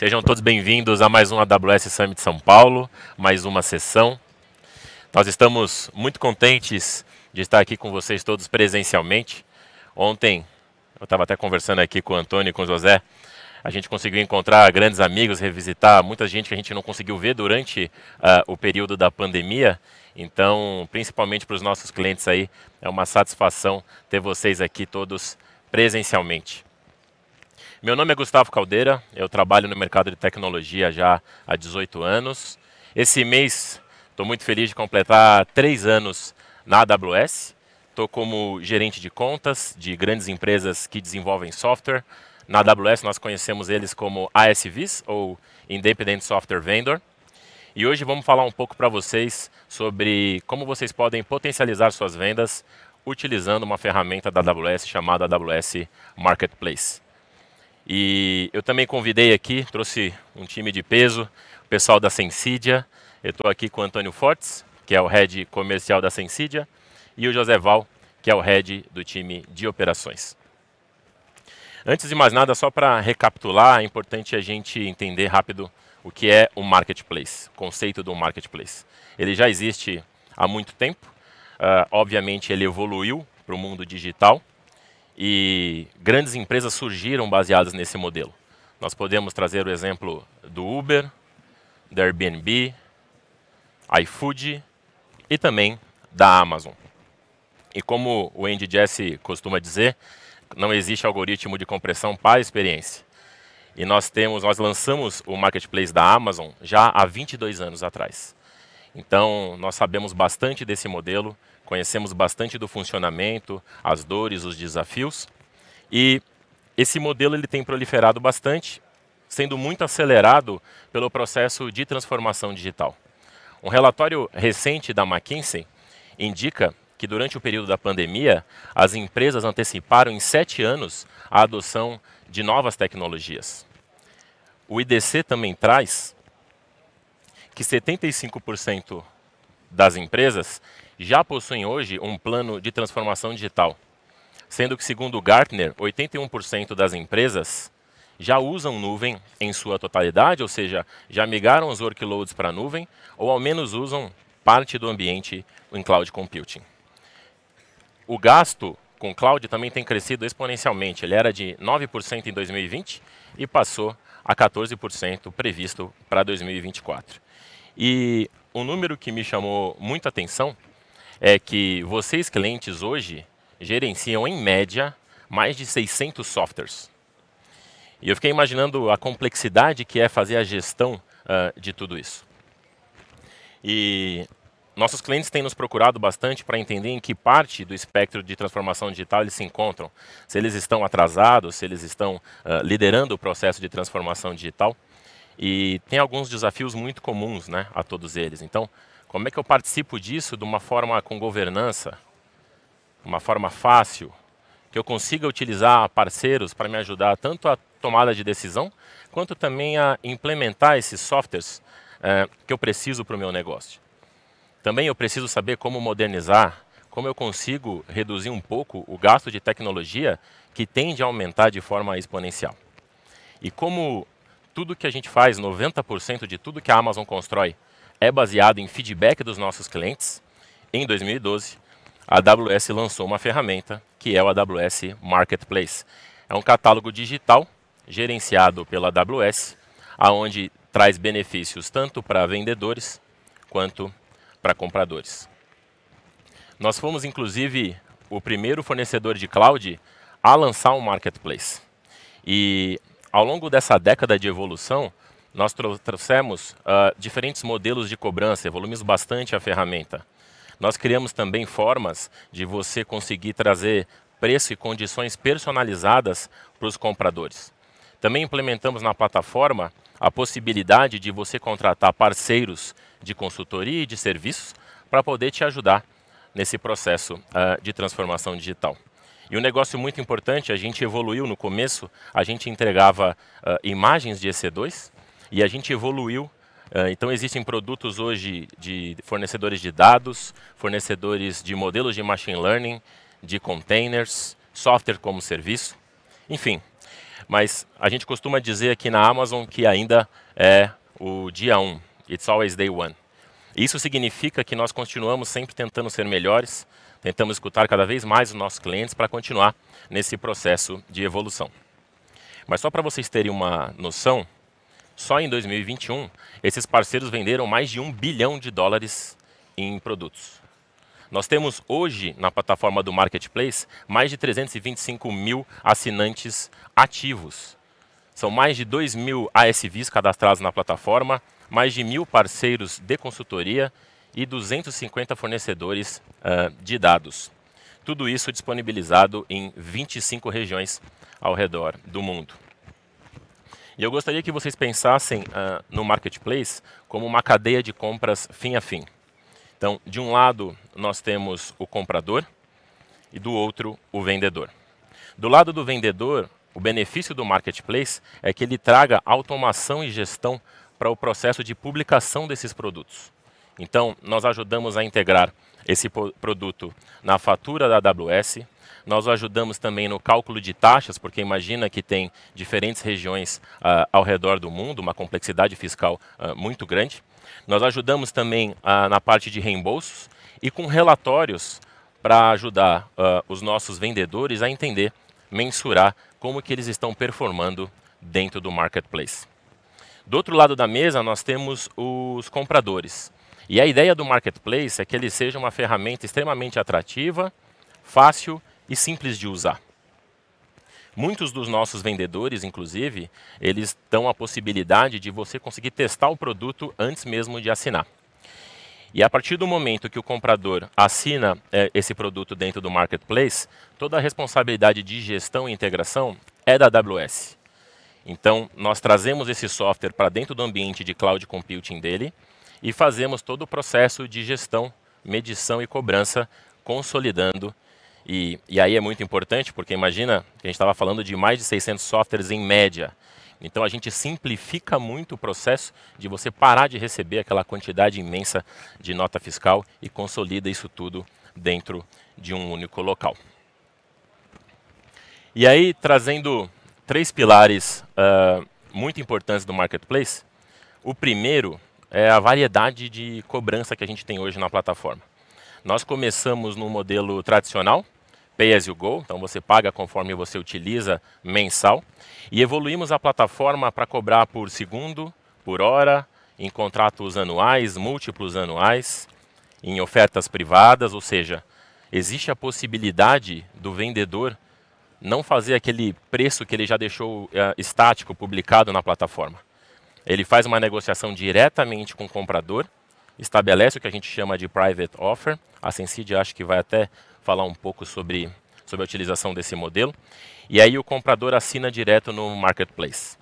Sejam todos bem-vindos a mais um AWS Summit São Paulo, mais uma sessão. Nós estamos muito contentes de estar aqui com vocês todos presencialmente. Ontem, eu estava até conversando aqui com o Antônio e com o José, a gente conseguiu encontrar grandes amigos, revisitar muita gente que a gente não conseguiu ver durante uh, o período da pandemia. Então, principalmente para os nossos clientes aí, é uma satisfação ter vocês aqui todos presencialmente. Meu nome é Gustavo Caldeira, eu trabalho no mercado de tecnologia já há 18 anos. Esse mês estou muito feliz de completar três anos na AWS. Estou como gerente de contas de grandes empresas que desenvolvem software. Na AWS nós conhecemos eles como ASVs ou Independent Software Vendor. E hoje vamos falar um pouco para vocês sobre como vocês podem potencializar suas vendas utilizando uma ferramenta da AWS chamada AWS Marketplace. E eu também convidei aqui, trouxe um time de peso, o pessoal da Sensidia. Eu estou aqui com o Antônio Fortes, que é o head comercial da Sensidia, e o José Val, que é o head do time de operações. Antes de mais nada, só para recapitular, é importante a gente entender rápido o que é o marketplace, o conceito do marketplace. Ele já existe há muito tempo, uh, obviamente ele evoluiu para o mundo digital, e grandes empresas surgiram baseadas nesse modelo. Nós podemos trazer o exemplo do Uber, da Airbnb, iFood e também da Amazon. E como o Andy Jesse costuma dizer, não existe algoritmo de compressão para experiência. E nós temos, nós lançamos o marketplace da Amazon já há 22 anos atrás. Então, nós sabemos bastante desse modelo conhecemos bastante do funcionamento, as dores, os desafios. E esse modelo ele tem proliferado bastante, sendo muito acelerado pelo processo de transformação digital. Um relatório recente da McKinsey indica que durante o período da pandemia, as empresas anteciparam em sete anos a adoção de novas tecnologias. O IDC também traz que 75% das empresas já possuem hoje um plano de transformação digital, sendo que, segundo o Gartner, 81% das empresas já usam nuvem em sua totalidade, ou seja, já migraram os workloads para a nuvem, ou ao menos usam parte do ambiente em cloud computing. O gasto com cloud também tem crescido exponencialmente. Ele era de 9% em 2020 e passou a 14% previsto para 2024. E um número que me chamou muita atenção é que vocês, clientes, hoje gerenciam, em média, mais de 600 softwares. E eu fiquei imaginando a complexidade que é fazer a gestão uh, de tudo isso. E nossos clientes têm nos procurado bastante para entender em que parte do espectro de transformação digital eles se encontram, se eles estão atrasados, se eles estão uh, liderando o processo de transformação digital. E tem alguns desafios muito comuns né, a todos eles. Então, como é que eu participo disso de uma forma com governança, uma forma fácil, que eu consiga utilizar parceiros para me ajudar tanto a tomada de decisão, quanto também a implementar esses softwares é, que eu preciso para o meu negócio. Também eu preciso saber como modernizar, como eu consigo reduzir um pouco o gasto de tecnologia que tende a aumentar de forma exponencial. E como tudo que a gente faz, 90% de tudo que a Amazon constrói, é baseado em feedback dos nossos clientes. Em 2012, a AWS lançou uma ferramenta que é o AWS Marketplace. É um catálogo digital gerenciado pela AWS, aonde traz benefícios tanto para vendedores quanto para compradores. Nós fomos inclusive o primeiro fornecedor de cloud a lançar um marketplace. E ao longo dessa década de evolução, nós trouxemos uh, diferentes modelos de cobrança, evoluímos bastante a ferramenta. Nós criamos também formas de você conseguir trazer preço e condições personalizadas para os compradores. Também implementamos na plataforma a possibilidade de você contratar parceiros de consultoria e de serviços para poder te ajudar nesse processo uh, de transformação digital. E um negócio muito importante, a gente evoluiu no começo, a gente entregava uh, imagens de EC2, e a gente evoluiu eh, então, existem produtos hoje de fornecedores de dados, fornecedores de modelos de machine learning, de containers, software como serviço, enfim. Mas a gente costuma dizer aqui na Amazon que ainda é o dia 1, um, it's always day one. Isso significa que nós continuamos sempre tentando ser melhores, tentamos escutar cada vez mais os nossos clientes para continuar nesse processo de evolução. Mas só para vocês terem uma noção, só em 2021, esses parceiros venderam mais de um bilhão de dólares em produtos. Nós temos hoje, na plataforma do Marketplace, mais de 325 mil assinantes ativos. São mais de 2 mil ASVs cadastrados na plataforma, mais de mil parceiros de consultoria e 250 fornecedores uh, de dados. Tudo isso disponibilizado em 25 regiões ao redor do mundo. E eu gostaria que vocês pensassem uh, no marketplace como uma cadeia de compras fim a fim. Então, de um lado, nós temos o comprador e do outro, o vendedor. Do lado do vendedor, o benefício do marketplace é que ele traga automação e gestão para o processo de publicação desses produtos. Então, nós ajudamos a integrar esse produto na fatura da AWS, nós ajudamos também no cálculo de taxas, porque imagina que tem diferentes regiões ah, ao redor do mundo, uma complexidade fiscal ah, muito grande. Nós ajudamos também ah, na parte de reembolsos e com relatórios para ajudar os nossos vendedores a entender, mensurar como que eles estão performando dentro do marketplace. Do outro lado da mesa, nós temos os compradores. E a ideia do marketplace é que ele seja uma ferramenta extremamente atrativa, fácil e simples de usar. Muitos dos nossos vendedores, inclusive, eles dão a possibilidade de você conseguir testar o produto antes mesmo de assinar. E a partir do momento que o comprador assina eh, esse produto dentro do marketplace, toda a responsabilidade de gestão e integração é da AWS. Então, nós trazemos esse software para dentro do ambiente de cloud computing dele e fazemos todo o processo de gestão, medição e cobrança, consolidando e, e aí é muito importante, porque imagina que a gente estava falando de mais de 600 softwares em média. Então a gente simplifica muito o processo de você parar de receber aquela quantidade imensa de nota fiscal e consolida isso tudo dentro de um único local. E aí, trazendo três pilares uh, muito importantes do marketplace, o primeiro é a variedade de cobrança que a gente tem hoje na plataforma. Nós começamos no modelo tradicional, Pay as you go, então você paga conforme você utiliza mensal. E evoluímos a plataforma para cobrar por segundo, por hora, em contratos anuais, múltiplos anuais, em ofertas privadas, ou seja, existe a possibilidade do vendedor não fazer aquele preço que ele já deixou uh, estático publicado na plataforma. Ele faz uma negociação diretamente com o comprador, estabelece o que a gente chama de private offer. A Sensid acho que vai até falar um pouco sobre, sobre a utilização desse modelo. E aí o comprador assina direto no marketplace.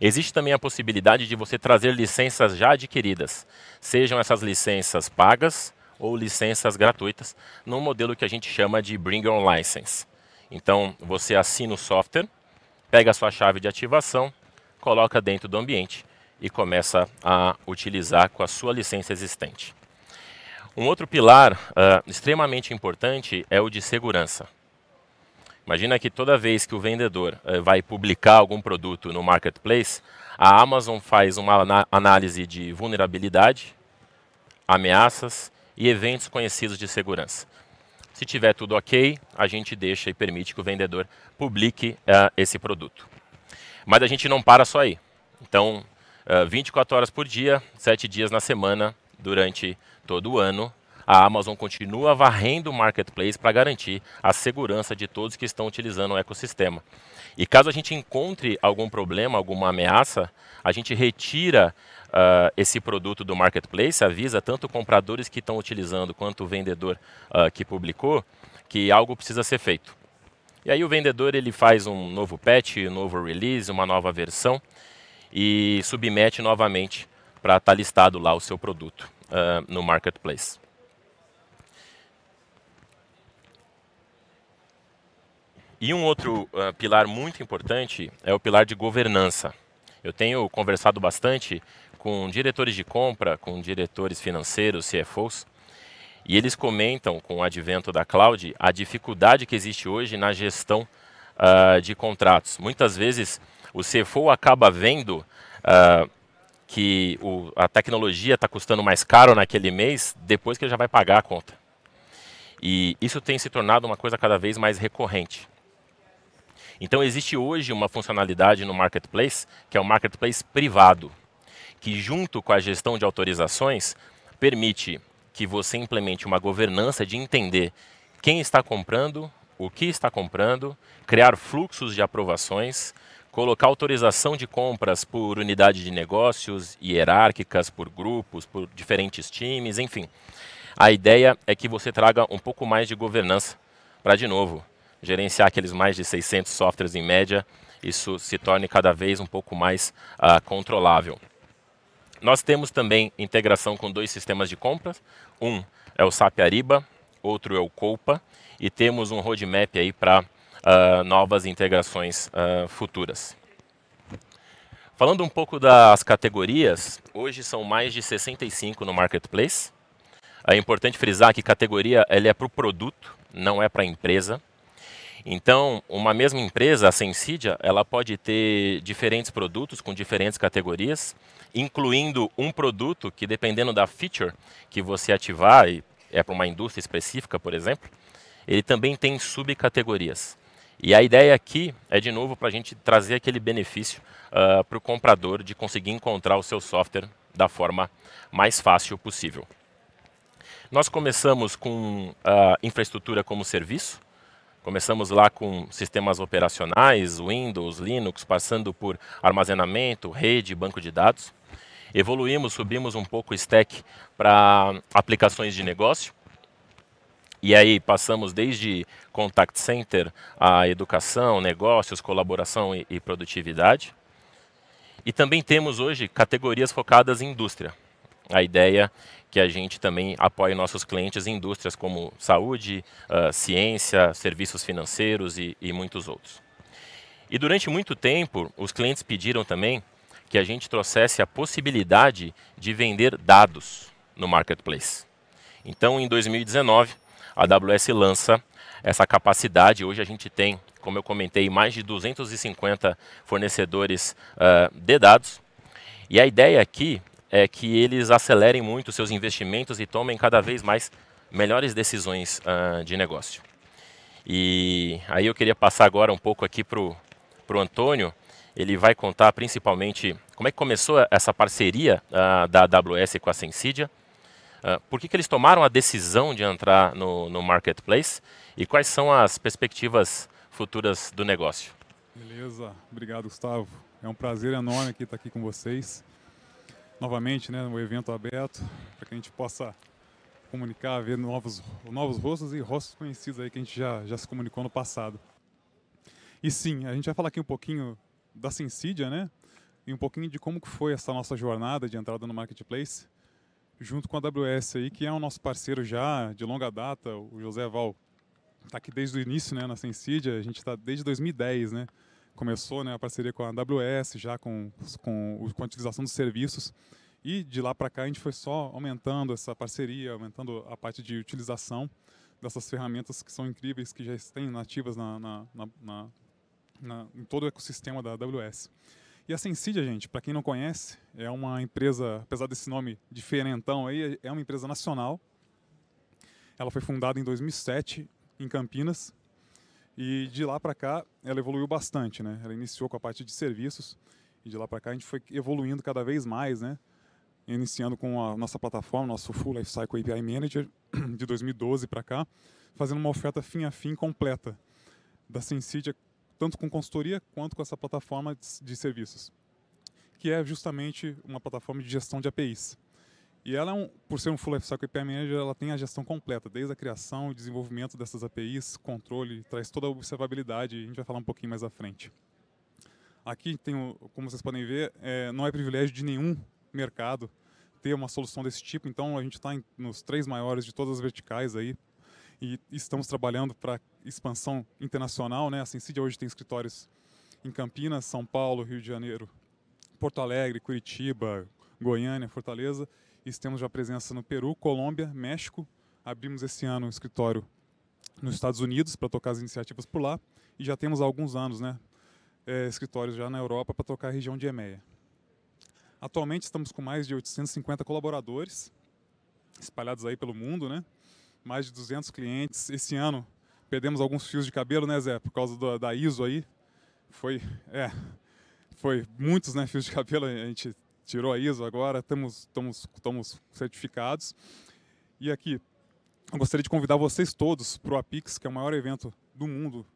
Existe também a possibilidade de você trazer licenças já adquiridas, sejam essas licenças pagas ou licenças gratuitas, num modelo que a gente chama de Bring Your License. Então, você assina o software, pega a sua chave de ativação, coloca dentro do ambiente e começa a utilizar com a sua licença existente. Um outro pilar uh, extremamente importante é o de segurança. Imagina que toda vez que o vendedor uh, vai publicar algum produto no marketplace, a Amazon faz uma análise de vulnerabilidade, ameaças e eventos conhecidos de segurança. Se tiver tudo ok, a gente deixa e permite que o vendedor publique uh, esse produto. Mas a gente não para só aí. Então, uh, 24 horas por dia, 7 dias na semana, durante Todo ano, a Amazon continua varrendo o marketplace para garantir a segurança de todos que estão utilizando o ecossistema. E caso a gente encontre algum problema, alguma ameaça, a gente retira uh, esse produto do marketplace, avisa tanto compradores que estão utilizando quanto o vendedor uh, que publicou que algo precisa ser feito. E aí o vendedor ele faz um novo patch, um novo release, uma nova versão e submete novamente para estar tá listado lá o seu produto uh, no marketplace. E um outro uh, pilar muito importante é o pilar de governança. Eu tenho conversado bastante com diretores de compra, com diretores financeiros, CFOs, e eles comentam, com o advento da cloud, a dificuldade que existe hoje na gestão uh, de contratos. Muitas vezes o CFO acaba vendo uh, que o, a tecnologia está custando mais caro naquele mês depois que ele já vai pagar a conta. E isso tem se tornado uma coisa cada vez mais recorrente. Então existe hoje uma funcionalidade no marketplace que é o marketplace privado, que junto com a gestão de autorizações permite que você implemente uma governança de entender quem está comprando, o que está comprando, criar fluxos de aprovações, colocar autorização de compras por unidade de negócios, hierárquicas, por grupos, por diferentes times, enfim. A ideia é que você traga um pouco mais de governança para, de novo, gerenciar aqueles mais de 600 softwares em média, isso se torne cada vez um pouco mais uh, controlável. Nós temos também integração com dois sistemas de compras. Um é o SAP Ariba, outro é o Copa, e temos um roadmap aí para uh, novas integrações uh, futuras. Falando um pouco das categorias, hoje são mais de 65 no marketplace. É importante frisar que categoria ela é para o produto, não é para a empresa. Então, uma mesma empresa, a Sensidia, ela pode ter diferentes produtos com diferentes categorias, incluindo um produto que, dependendo da feature que você ativar, e é para uma indústria específica, por exemplo, ele também tem subcategorias. E a ideia aqui é, de novo, para a gente trazer aquele benefício uh, ah, para o comprador de conseguir encontrar o seu software da forma mais fácil possível. Nós começamos com a uh, infraestrutura como serviço, começamos lá com sistemas operacionais, Windows, Linux, passando por armazenamento, rede, banco de dados. Evoluímos, subimos um pouco o stack para aplicações de negócio, e aí passamos desde contact center a educação, negócios, colaboração e, e produtividade. E também temos hoje categorias focadas em indústria. A ideia que a gente também apoie nossos clientes em indústrias como saúde, uh, ciência, serviços financeiros e, e muitos outros. E durante muito tempo, os clientes pediram também que a gente trouxesse a possibilidade de vender dados no marketplace. Então, em 2019, a AWS lança essa capacidade. Hoje a gente tem, como eu comentei, mais de 250 fornecedores uh, de dados. E a ideia aqui é que eles acelerem muito seus investimentos e tomem cada vez mais melhores decisões uh, de negócio. E aí eu queria passar agora um pouco aqui para o Antônio. Ele vai contar principalmente como é que começou essa parceria uh, da AWS com a Sensidia Uh, por que, que eles tomaram a decisão de entrar no, no marketplace e quais são as perspectivas futuras do negócio? Beleza, obrigado Gustavo. É um prazer enorme aqui estar aqui com vocês. Novamente, né, um evento aberto para que a gente possa comunicar, ver novos, novos rostos e rostos conhecidos aí que a gente já, já se comunicou no passado. E sim, a gente vai falar aqui um pouquinho da Sensidia, né? E um pouquinho de como que foi essa nossa jornada de entrada no marketplace junto com a AWS aí, que é o nosso parceiro já de longa data, o José Val. Está aqui desde o início, né, na Sensidia, a gente está desde 2010, né? Começou né, a parceria com a AWS, já com, com, o a utilização dos serviços. E de lá para cá a gente foi só aumentando essa parceria, aumentando a parte de utilização dessas ferramentas que são incríveis, que já estão nativas na, na, na, na em todo o ecossistema da AWS. E a Sensidia, gente, para quem não conhece, é uma empresa, apesar desse nome diferentão aí, é uma empresa nacional. Ela foi fundada em 2007 em Campinas e de lá para cá ela evoluiu bastante, né? Ela iniciou com a parte de serviços e de lá para cá a gente foi evoluindo cada vez mais, né? Iniciando com a nossa plataforma, nosso Full Lifecycle API Manager de 2012 para cá, fazendo uma oferta fim a fim completa da Sensidia tanto com consultoria quanto com essa plataforma de serviços, que é justamente uma plataforma de gestão de APIs. E ela, é um, por ser um Full Lifecycle API Manager, ela tem a gestão completa, desde a criação e desenvolvimento dessas APIs, controle, traz toda a observabilidade, a gente vai falar um pouquinho mais à frente. Aqui, tem, como vocês podem ver, é, não é privilégio de nenhum mercado ter uma solução desse tipo, então a gente está nos três maiores de todas as verticais aí, e estamos trabalhando para expansão internacional. Né? A Sensidia hoje tem escritórios em Campinas, São Paulo, Rio de Janeiro, Porto Alegre, Curitiba, Goiânia, Fortaleza. E temos já presença no Peru, Colômbia, México. Abrimos esse ano um escritório nos Estados Unidos para tocar as iniciativas por lá. E já temos há alguns anos né, é, escritórios já na Europa para tocar a região de EMEA. Atualmente estamos com mais de 850 colaboradores espalhados aí pelo mundo, né? mais de 200 clientes esse ano. Perdemos alguns fios de cabelo, né, Zé, por causa do, da ISO aí. Foi, é, foi muitos, né, fios de cabelo. A gente tirou a ISO agora, estamos, estamos, estamos certificados. E aqui, eu gostaria de convidar vocês todos para o Apix, que é o maior evento do mundo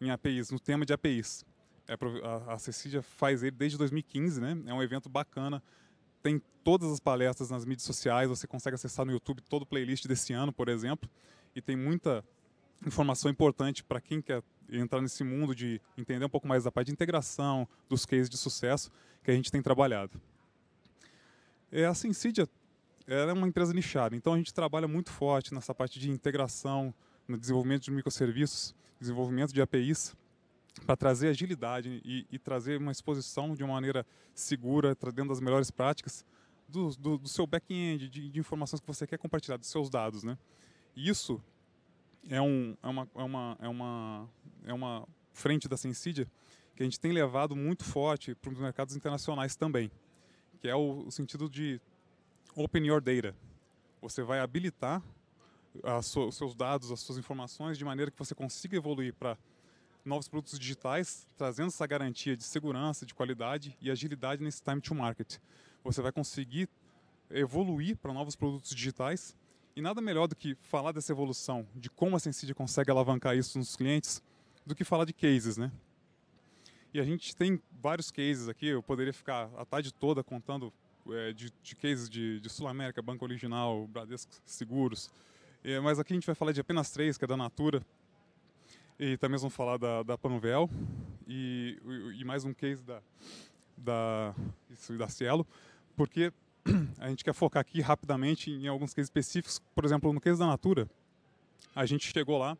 em APIs, no tema de APIs. É, a, a Cecília faz ele desde 2015, né? É um evento bacana tem todas as palestras nas mídias sociais, você consegue acessar no YouTube todo o playlist desse ano, por exemplo, e tem muita informação importante para quem quer entrar nesse mundo de entender um pouco mais da parte de integração, dos cases de sucesso que a gente tem trabalhado. É, a Sensidia é uma empresa nichada, então a gente trabalha muito forte nessa parte de integração, no desenvolvimento de microserviços, desenvolvimento de APIs, para trazer agilidade e, e, trazer uma exposição de uma maneira segura, trazendo as melhores práticas do, do, do seu back-end, de, de, informações que você quer compartilhar, dos seus dados. Né? isso é, um, é, uma, é, uma, é, uma, é uma frente da Sensidia que a gente tem levado muito forte para os mercados internacionais também, que é o, o sentido de Open Your Data. Você vai habilitar so, os seus dados, as suas informações, de maneira que você consiga evoluir para novos produtos digitais, trazendo essa garantia de segurança, de qualidade e agilidade nesse time to market. Você vai conseguir evoluir para novos produtos digitais e nada melhor do que falar dessa evolução, de como a Sensidia consegue alavancar isso nos clientes, do que falar de cases, né? E a gente tem vários cases aqui, eu poderia ficar a tarde toda contando é, de, de, cases de, de Sul América, Banco Original, Bradesco Seguros, é, mas aqui a gente vai falar de apenas três, que é da Natura, e também vamos falar da, da Panvel e, e mais um case da, da, isso, da Cielo, porque a gente quer focar aqui rapidamente em alguns casos específicos. Por exemplo, no caso da Natura, a gente chegou lá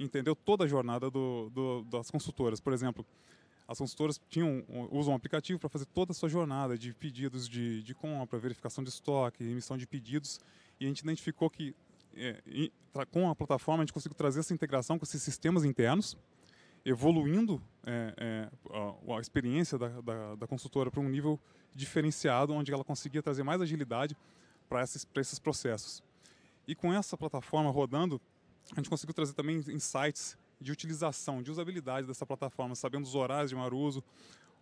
entendeu toda a jornada do, do, das consultoras. Por exemplo, as consultoras tinham, usam um aplicativo para fazer toda a sua jornada de pedidos de, de compra, verificação de estoque, emissão de pedidos, e a gente identificou que é, com a plataforma, a gente conseguiu trazer essa integração com esses sistemas internos, evoluindo é, é, a, a, experiência da, da, da consultora para um nível diferenciado, onde ela conseguia trazer mais agilidade para esses, esses processos. E com essa plataforma rodando, a gente conseguiu trazer também insights de utilização, de usabilidade dessa plataforma, sabendo os horários de maior uso,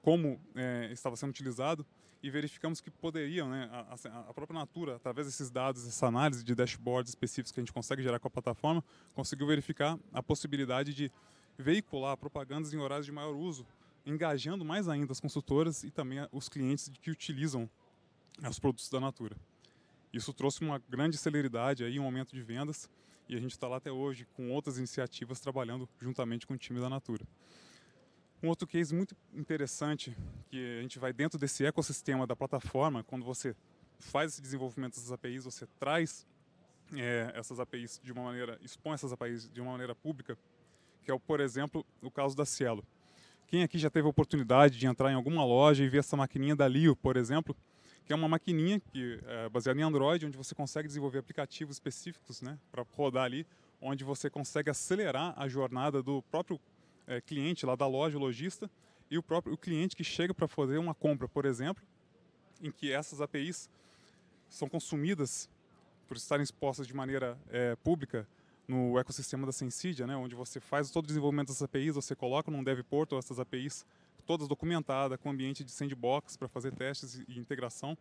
como é, estava sendo utilizado e verificamos que poderiam, né, a, a, própria Natura, através desses dados, essa análise de dashboards específicos que a gente consegue gerar com a plataforma, conseguiu verificar a possibilidade de veicular propagandas em horários de maior uso, engajando mais ainda as consultoras e também os clientes que utilizam os produtos da Natura. Isso trouxe uma grande celeridade aí, um aumento de vendas, e a gente está lá até hoje com outras iniciativas trabalhando juntamente com o time da Natura. Um outro case muito interessante que a gente vai dentro desse ecossistema da plataforma, quando você faz esse desenvolvimento dessas APIs, você traz é, essas APIs de uma maneira, expõe essas APIs de uma maneira pública, que é, o, por exemplo, o caso da Cielo. Quem aqui já teve a oportunidade de entrar em alguma loja e ver essa maquininha da Lio, por exemplo, que é uma maquininha que é baseada em Android, onde você consegue desenvolver aplicativos específicos né, para rodar ali, onde você consegue acelerar a jornada do próprio é, cliente lá da loja, o lojista, e o próprio o cliente que chega para fazer uma compra, por exemplo, em que essas APIs são consumidas por estarem expostas de maneira é, pública no ecossistema da Sensidia, né, onde você faz todo o desenvolvimento dessas APIs, você coloca num dev portal essas APIs todas documentadas, com ambiente de sandbox para fazer testes e integração.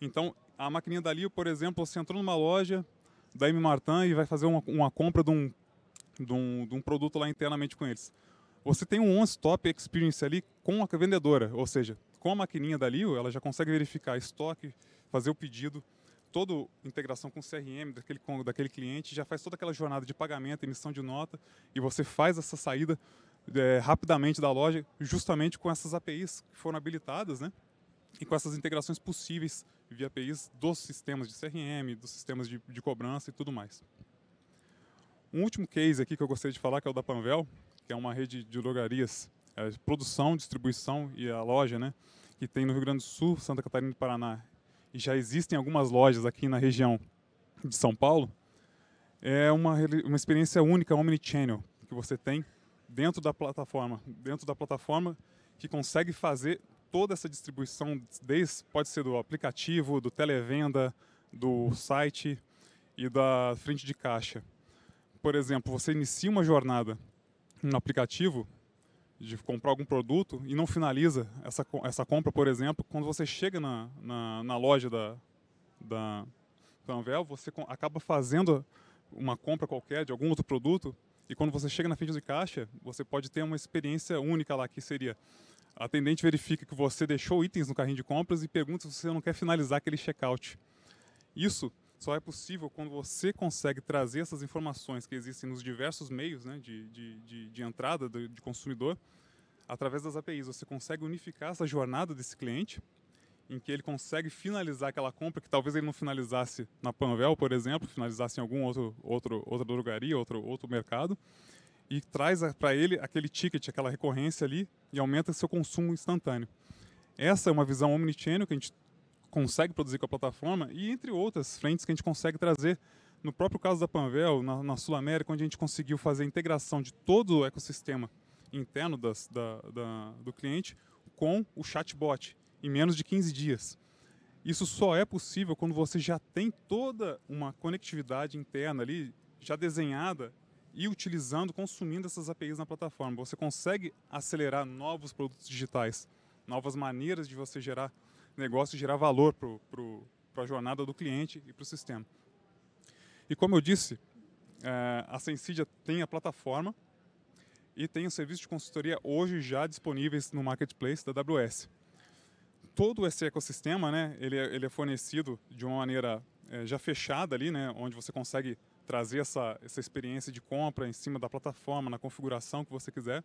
Então, a maquininha dali, por exemplo, você entrou numa loja da M. Martin e vai fazer uma, uma compra de um de um, de um produto lá internamente com eles. Você tem um on-stop experience ali com a vendedora, ou seja, com a maquininha da Lio, ela já consegue verificar estoque, fazer o pedido, toda integração com o CRM daquele, daquele cliente, já faz toda aquela jornada de pagamento, emissão de nota, e você faz essa saída é, rapidamente da loja, justamente com essas APIs que foram habilitadas, né? E com essas integrações possíveis via APIs dos sistemas de CRM, dos sistemas de, de cobrança e tudo mais. Um último case aqui que eu gostaria de falar, que é o da Panvel, que é uma rede de drogarias, é, produção, distribuição e a loja, né, que tem no Rio Grande do Sul, Santa Catarina e Paraná. E já existem algumas lojas aqui na região de São Paulo. É uma, uma experiência única, omnichannel, que você tem dentro da plataforma. Dentro da plataforma que consegue fazer toda essa distribuição, desde, pode ser do aplicativo, do televenda, do site e da frente de caixa por exemplo, você inicia uma jornada no aplicativo de comprar algum produto e não finaliza essa, essa compra, por exemplo, quando você chega na, na, na loja da, da Panvel, você acaba fazendo uma compra qualquer de algum outro produto e quando você chega na frente de caixa, você pode ter uma experiência única lá, que seria a atendente verifica que você deixou itens no carrinho de compras e pergunta se você não quer finalizar aquele checkout. Isso só é possível quando você consegue trazer essas informações que existem nos diversos meios né, de, de, de, entrada do, de consumidor, através das APIs. Você consegue unificar essa jornada desse cliente, em que ele consegue finalizar aquela compra que talvez ele não finalizasse na Panvel, por exemplo, finalizasse em algum outro, outro outra drogaria, outro, outro mercado, e traz para ele aquele ticket, aquela recorrência ali, e aumenta seu consumo instantâneo. Essa é uma visão omnichannel que a gente consegue produzir com a plataforma e entre outras frentes que a gente consegue trazer. No próprio caso da Panvel, na, na Sul América, onde a gente conseguiu fazer a integração de todo o ecossistema interno das, da, da, do cliente com o chatbot em menos de 15 dias. Isso só é possível quando você já tem toda uma conectividade interna ali, já desenhada e utilizando, consumindo essas APIs na plataforma. Você consegue acelerar novos produtos digitais, novas maneiras de você gerar negócio e gerar valor para a jornada do cliente e para o sistema. E como eu disse, é, a Sensidia tem a plataforma e tem o serviço de consultoria hoje já disponíveis no marketplace da AWS. Todo esse ecossistema, né, ele, é, ele é fornecido de uma maneira é, já fechada ali, né, onde você consegue trazer essa, essa experiência de compra em cima da plataforma, na configuração que você quiser.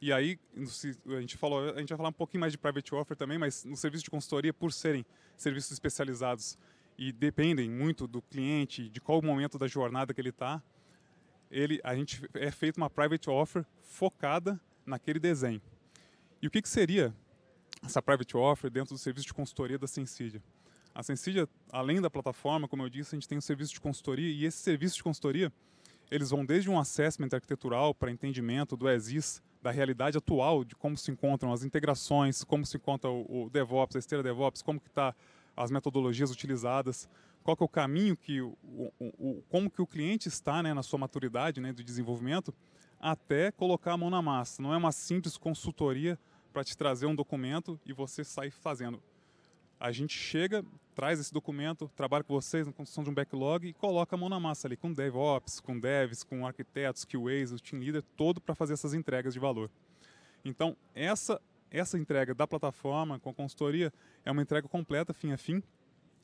E aí, a gente, falou, a gente vai falar um pouquinho mais de private offer também, mas no serviço de consultoria, por serem serviços especializados e dependem muito do cliente, de qual momento da jornada que ele está, ele, a gente é feito uma private offer focada naquele desenho. E o que, que seria essa private offer dentro do serviço de consultoria da Sensidia? A Sensidia, além da plataforma, como eu disse, a gente tem um serviço de consultoria e esse serviço de consultoria, eles vão desde um assessment arquitetural para entendimento do ESIS, da realidade atual de como se encontram as integrações, como se encontra o, o DevOps, a esteira DevOps, como que está as metodologias utilizadas, qual que é o caminho que o, o, como que o cliente está né, na sua maturidade né, de desenvolvimento, até colocar a mão na massa. Não é uma simples consultoria para te trazer um documento e você sair fazendo a gente chega, traz esse documento, trabalha com vocês na construção de um backlog e coloca a mão na massa ali com DevOps, com devs, com arquitetos, QAs, o team leader, todo para fazer essas entregas de valor. Então, essa essa entrega da plataforma com a consultoria é uma entrega completa, fim a fim,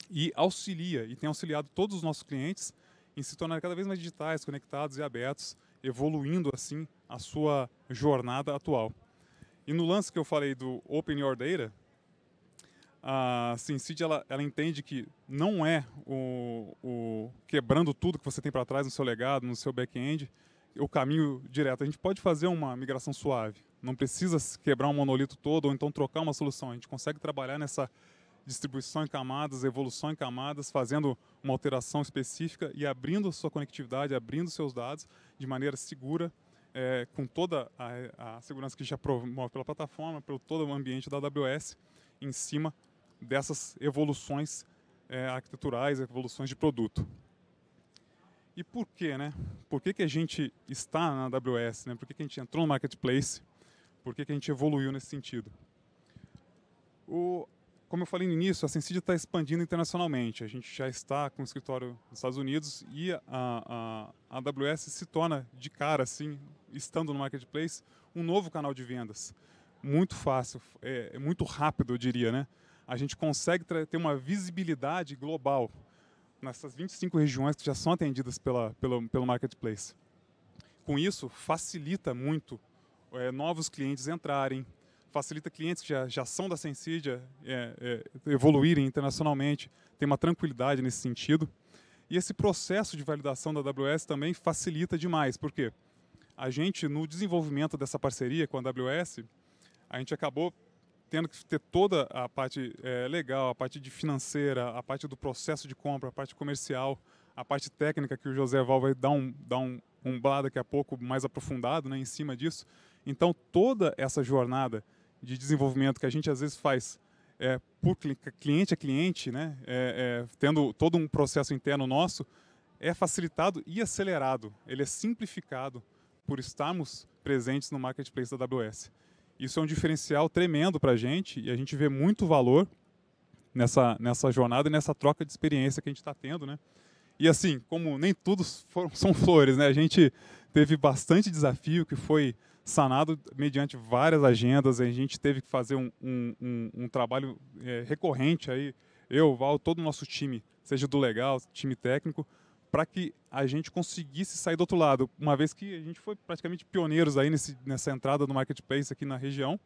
e auxilia, e tem auxiliado todos os nossos clientes em se tornar cada vez mais digitais, conectados e abertos, evoluindo assim a sua jornada atual. E no lance que eu falei do Open Your Data, a SimCity ela, ela entende que não é o, o quebrando tudo que você tem para trás no seu legado, no seu back-end, o caminho direto. A gente pode fazer uma migração suave, não precisa quebrar um monolito todo ou então trocar uma solução. A gente consegue trabalhar nessa distribuição em camadas, evolução em camadas, fazendo uma alteração específica e abrindo sua conectividade, abrindo seus dados de maneira segura, é, com toda a, a segurança que já promove pela plataforma, pelo todo o ambiente da AWS em cima dessas evoluções é, arquiteturais, evoluções de produto. E por quê? Né? Por que, que a gente está na AWS? Né? Por que, que a gente entrou no marketplace? Por que, que a gente evoluiu nesse sentido? O, como eu falei no início, a Sensidia está expandindo internacionalmente. A gente já está com o escritório nos Estados Unidos e a, a, a, AWS se torna de cara, assim, estando no marketplace, um novo canal de vendas. Muito fácil, é, é muito rápido, eu diria, né? a gente consegue ter uma visibilidade global nessas 25 regiões que já são atendidas pela, pelo, pelo marketplace. Com isso, facilita muito é, novos clientes entrarem, facilita clientes que já, já são da Sensidia é, é, evoluírem internacionalmente, tem uma tranquilidade nesse sentido. E esse processo de validação da AWS também facilita demais, porque a gente, no desenvolvimento dessa parceria com a AWS, a gente acabou tendo que ter toda a parte é, legal, a parte de financeira, a parte do processo de compra, a parte comercial, a parte técnica que o José Val vai dar um, dar um, um blá daqui a pouco mais aprofundado né, em cima disso. Então, toda essa jornada de desenvolvimento que a gente às vezes faz é, por cliente a cliente, né, é, é, tendo todo um processo interno nosso, é facilitado e acelerado, ele é simplificado por estarmos presentes no marketplace da AWS. Isso é um diferencial tremendo para a gente e a gente vê muito valor nessa, nessa jornada e nessa troca de experiência que a gente está tendo, né? E assim, como nem tudo foram, são flores, né? A gente teve bastante desafio que foi sanado mediante várias agendas. A gente teve que fazer um, um, um, um trabalho é, recorrente aí. Eu, Val, todo o nosso time, seja do legal, time técnico, para que a gente conseguisse sair do outro lado, uma vez que a gente foi praticamente pioneiros aí nesse, nessa entrada do marketplace aqui na região.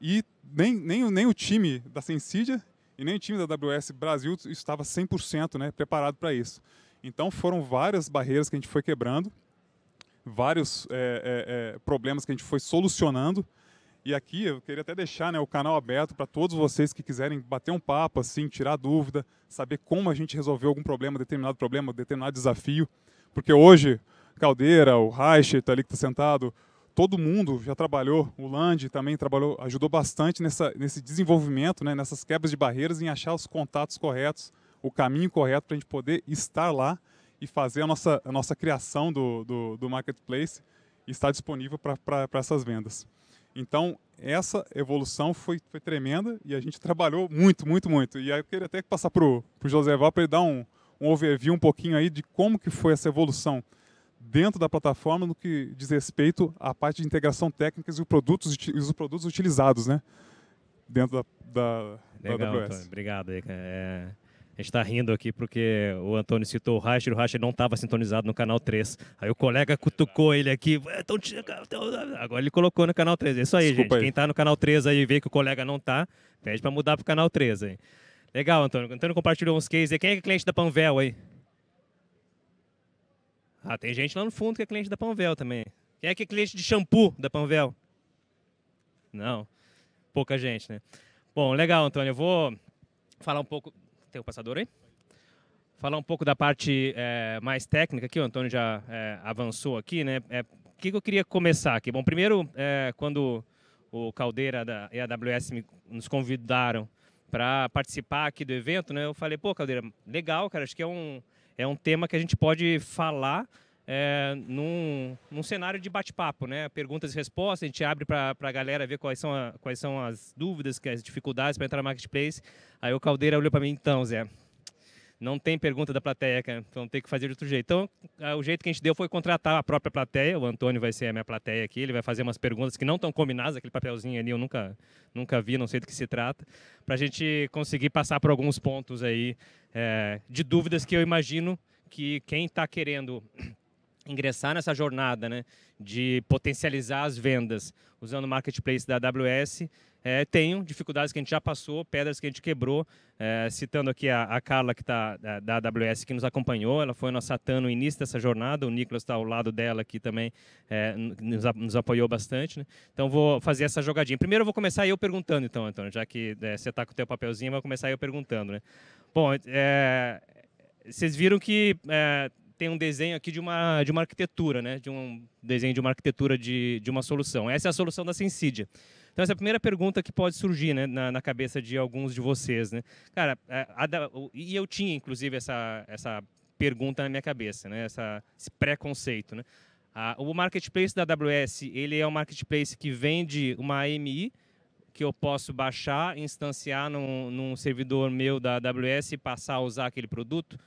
E nem, nem, nem o time da Sensidia e nem o time da AWS Brasil estava 100% né, preparado para isso. Então foram várias barreiras que a gente foi quebrando, vários é, é, problemas que a gente foi solucionando e aqui eu queria até deixar né, o canal aberto para todos vocês que quiserem bater um papo, assim, tirar dúvida, saber como a gente resolveu algum problema, determinado problema, determinado desafio. Porque hoje, Caldeira, o Reicher está ali que está sentado, todo mundo já trabalhou, o Land também trabalhou, ajudou bastante nessa, nesse desenvolvimento, né, nessas quebras de barreiras, em achar os contatos corretos, o caminho correto para a gente poder estar lá e fazer a nossa, a nossa criação do, do, do marketplace e estar disponível para essas vendas. Então, essa evolução foi, foi tremenda e a gente trabalhou muito, muito, muito. E aí eu queria até passar para o José Val para ele dar um, um overview um pouquinho aí de como que foi essa evolução dentro da plataforma no que diz respeito à parte de integração técnica e os produtos, os produtos utilizados né, dentro da, da, Legal, da AWS. Antônio, obrigado. É, a gente está rindo aqui porque o Antônio citou o Racher, o Racher não estava sintonizado no canal 3. Aí o colega cutucou ele aqui. Então, agora ele colocou no canal 3. É isso aí, Desculpa gente. Aí. Quem está no canal 3 aí e vê que o colega não está, pede para mudar para o canal 3 aí. Legal, Antônio. Antônio compartilhou uns cases. Quem é, é cliente da Panvel aí? Ah, tem gente lá no fundo que é cliente da Panvel também. Quem é que é cliente de shampoo da Panvel? Não. Pouca gente, né? Bom, legal, Antônio. Eu vou falar um pouco tem o um passador aí? Falar um pouco da parte é, mais técnica que o Antônio já é, avançou aqui, né? É, o que, eu queria começar aqui? Bom, primeiro, eh, quando o Caldeira da, e a AWS nos convidaram para participar aqui do evento, né? Eu falei, pô, Caldeira, legal, cara, acho que é um, é um tema que a gente pode falar é, num, num, cenário de bate-papo, né? Perguntas e respostas, a gente abre para a galera ver quais são, a, quais são as dúvidas, as dificuldades para entrar no marketplace. Aí o Caldeira olhou para mim, então, Zé, não tem pergunta da plateia, cara. Então tem que fazer de outro jeito. Então, o jeito que a gente deu foi contratar a própria plateia. O Antônio vai ser a minha plateia aqui. Ele vai fazer umas perguntas que não estão combinadas, aquele papelzinho ali eu nunca, nunca vi, não sei do que se trata, para a gente conseguir passar por alguns pontos aí é, de dúvidas que eu imagino que quem está querendo ingressar nessa jornada né, de potencializar as vendas usando o marketplace da AWS, é, tenho dificuldades que a gente já passou, pedras que a gente quebrou, é, citando aqui a, a Carla que está da, da, AWS que nos acompanhou, ela foi nossa TAN no início dessa jornada, o Nicolas está ao lado dela aqui também, é, nos, nos, apoiou bastante. Né? Então vou fazer essa jogadinha. Primeiro eu vou começar eu perguntando então, Antônio, já que é, você está com o teu papelzinho, vou começar eu perguntando. Né? Bom, é, vocês viram que é, tem um desenho aqui de uma, de uma arquitetura, né? de um desenho de uma arquitetura de, de uma solução. Essa é a solução da Sensidia. Então, essa é a primeira pergunta que pode surgir né, na, na cabeça de alguns de vocês. Né? Cara, é, a, a, e eu tinha, inclusive, essa, essa pergunta na minha cabeça, né? Essa, esse preconceito. Né? o marketplace da AWS ele é um marketplace que vende uma AMI, que eu posso baixar, instanciar num, num servidor meu da AWS e passar a usar aquele produto?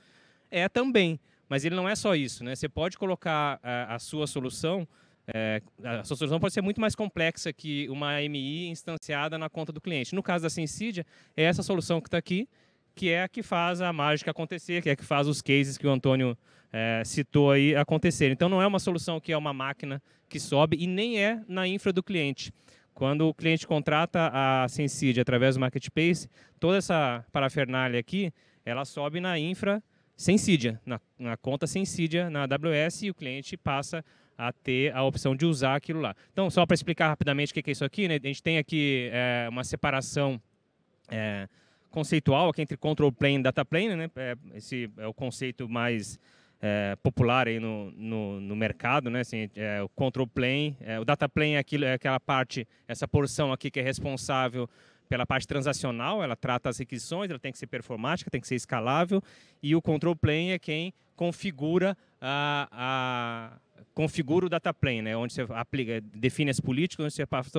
É também. Mas ele não é só isso, né? Você pode colocar a, a sua solução, é, a sua solução pode ser muito mais complexa que uma AMI instanciada na conta do cliente. No caso da Sensidia, é essa solução que está aqui, que é a que faz a mágica acontecer, que é a que faz os cases que o Antônio é, citou aí acontecer. Então, não é uma solução que é uma máquina que sobe e nem é na infra do cliente. Quando o cliente contrata a Sensid através do Marketplace, toda essa parafernália aqui, ela sobe na infra sem CIDIA, na, na conta sem CIDIA na AWS, e o cliente passa a ter a opção de usar aquilo lá. Então, só para explicar rapidamente o que é isso aqui, né? a gente tem aqui é, uma separação é, conceitual aqui entre control plane e data plane, né? É, esse é o conceito mais é, popular aí no, no, no, mercado, né? Assim, é, o control plane, é, o data plane é, aquilo, é aquela parte, essa porção aqui que é responsável pela parte transacional, ela trata as requisições, ela tem que ser performática, tem que ser escalável, e o control plane é quem configura a, a configura o data plane, né, onde você aplica, define as políticas, onde você passa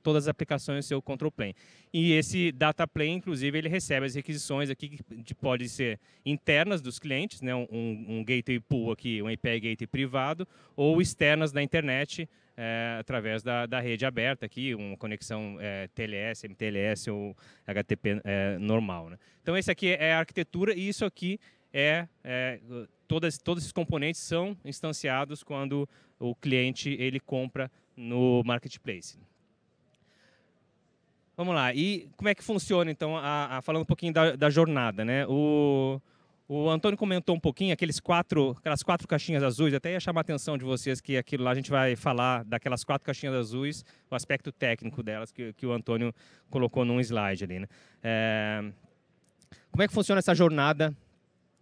todas as aplicações do seu control plane. E esse data plane, inclusive, ele recebe as requisições aqui que pode ser internas dos clientes, né, um, um gateway pool aqui, um API gateway privado, ou externas da internet, é, através da, da rede aberta aqui, uma conexão é, TLS, MTLS ou HTTP é, normal. Né? Então, esse aqui é a arquitetura e isso aqui é, é todas, todos esses componentes são instanciados quando o cliente ele compra no marketplace. Vamos lá. E como é que funciona, então, a, a falando um pouquinho da, da jornada, né? O, o Antônio comentou um pouquinho aqueles quatro, aquelas quatro caixinhas azuis. Até ia chamar a atenção de vocês que aquilo lá a gente vai falar daquelas quatro caixinhas azuis, o aspecto técnico delas que, que o Antônio colocou num slide ali. Né? É... Como é que funciona essa jornada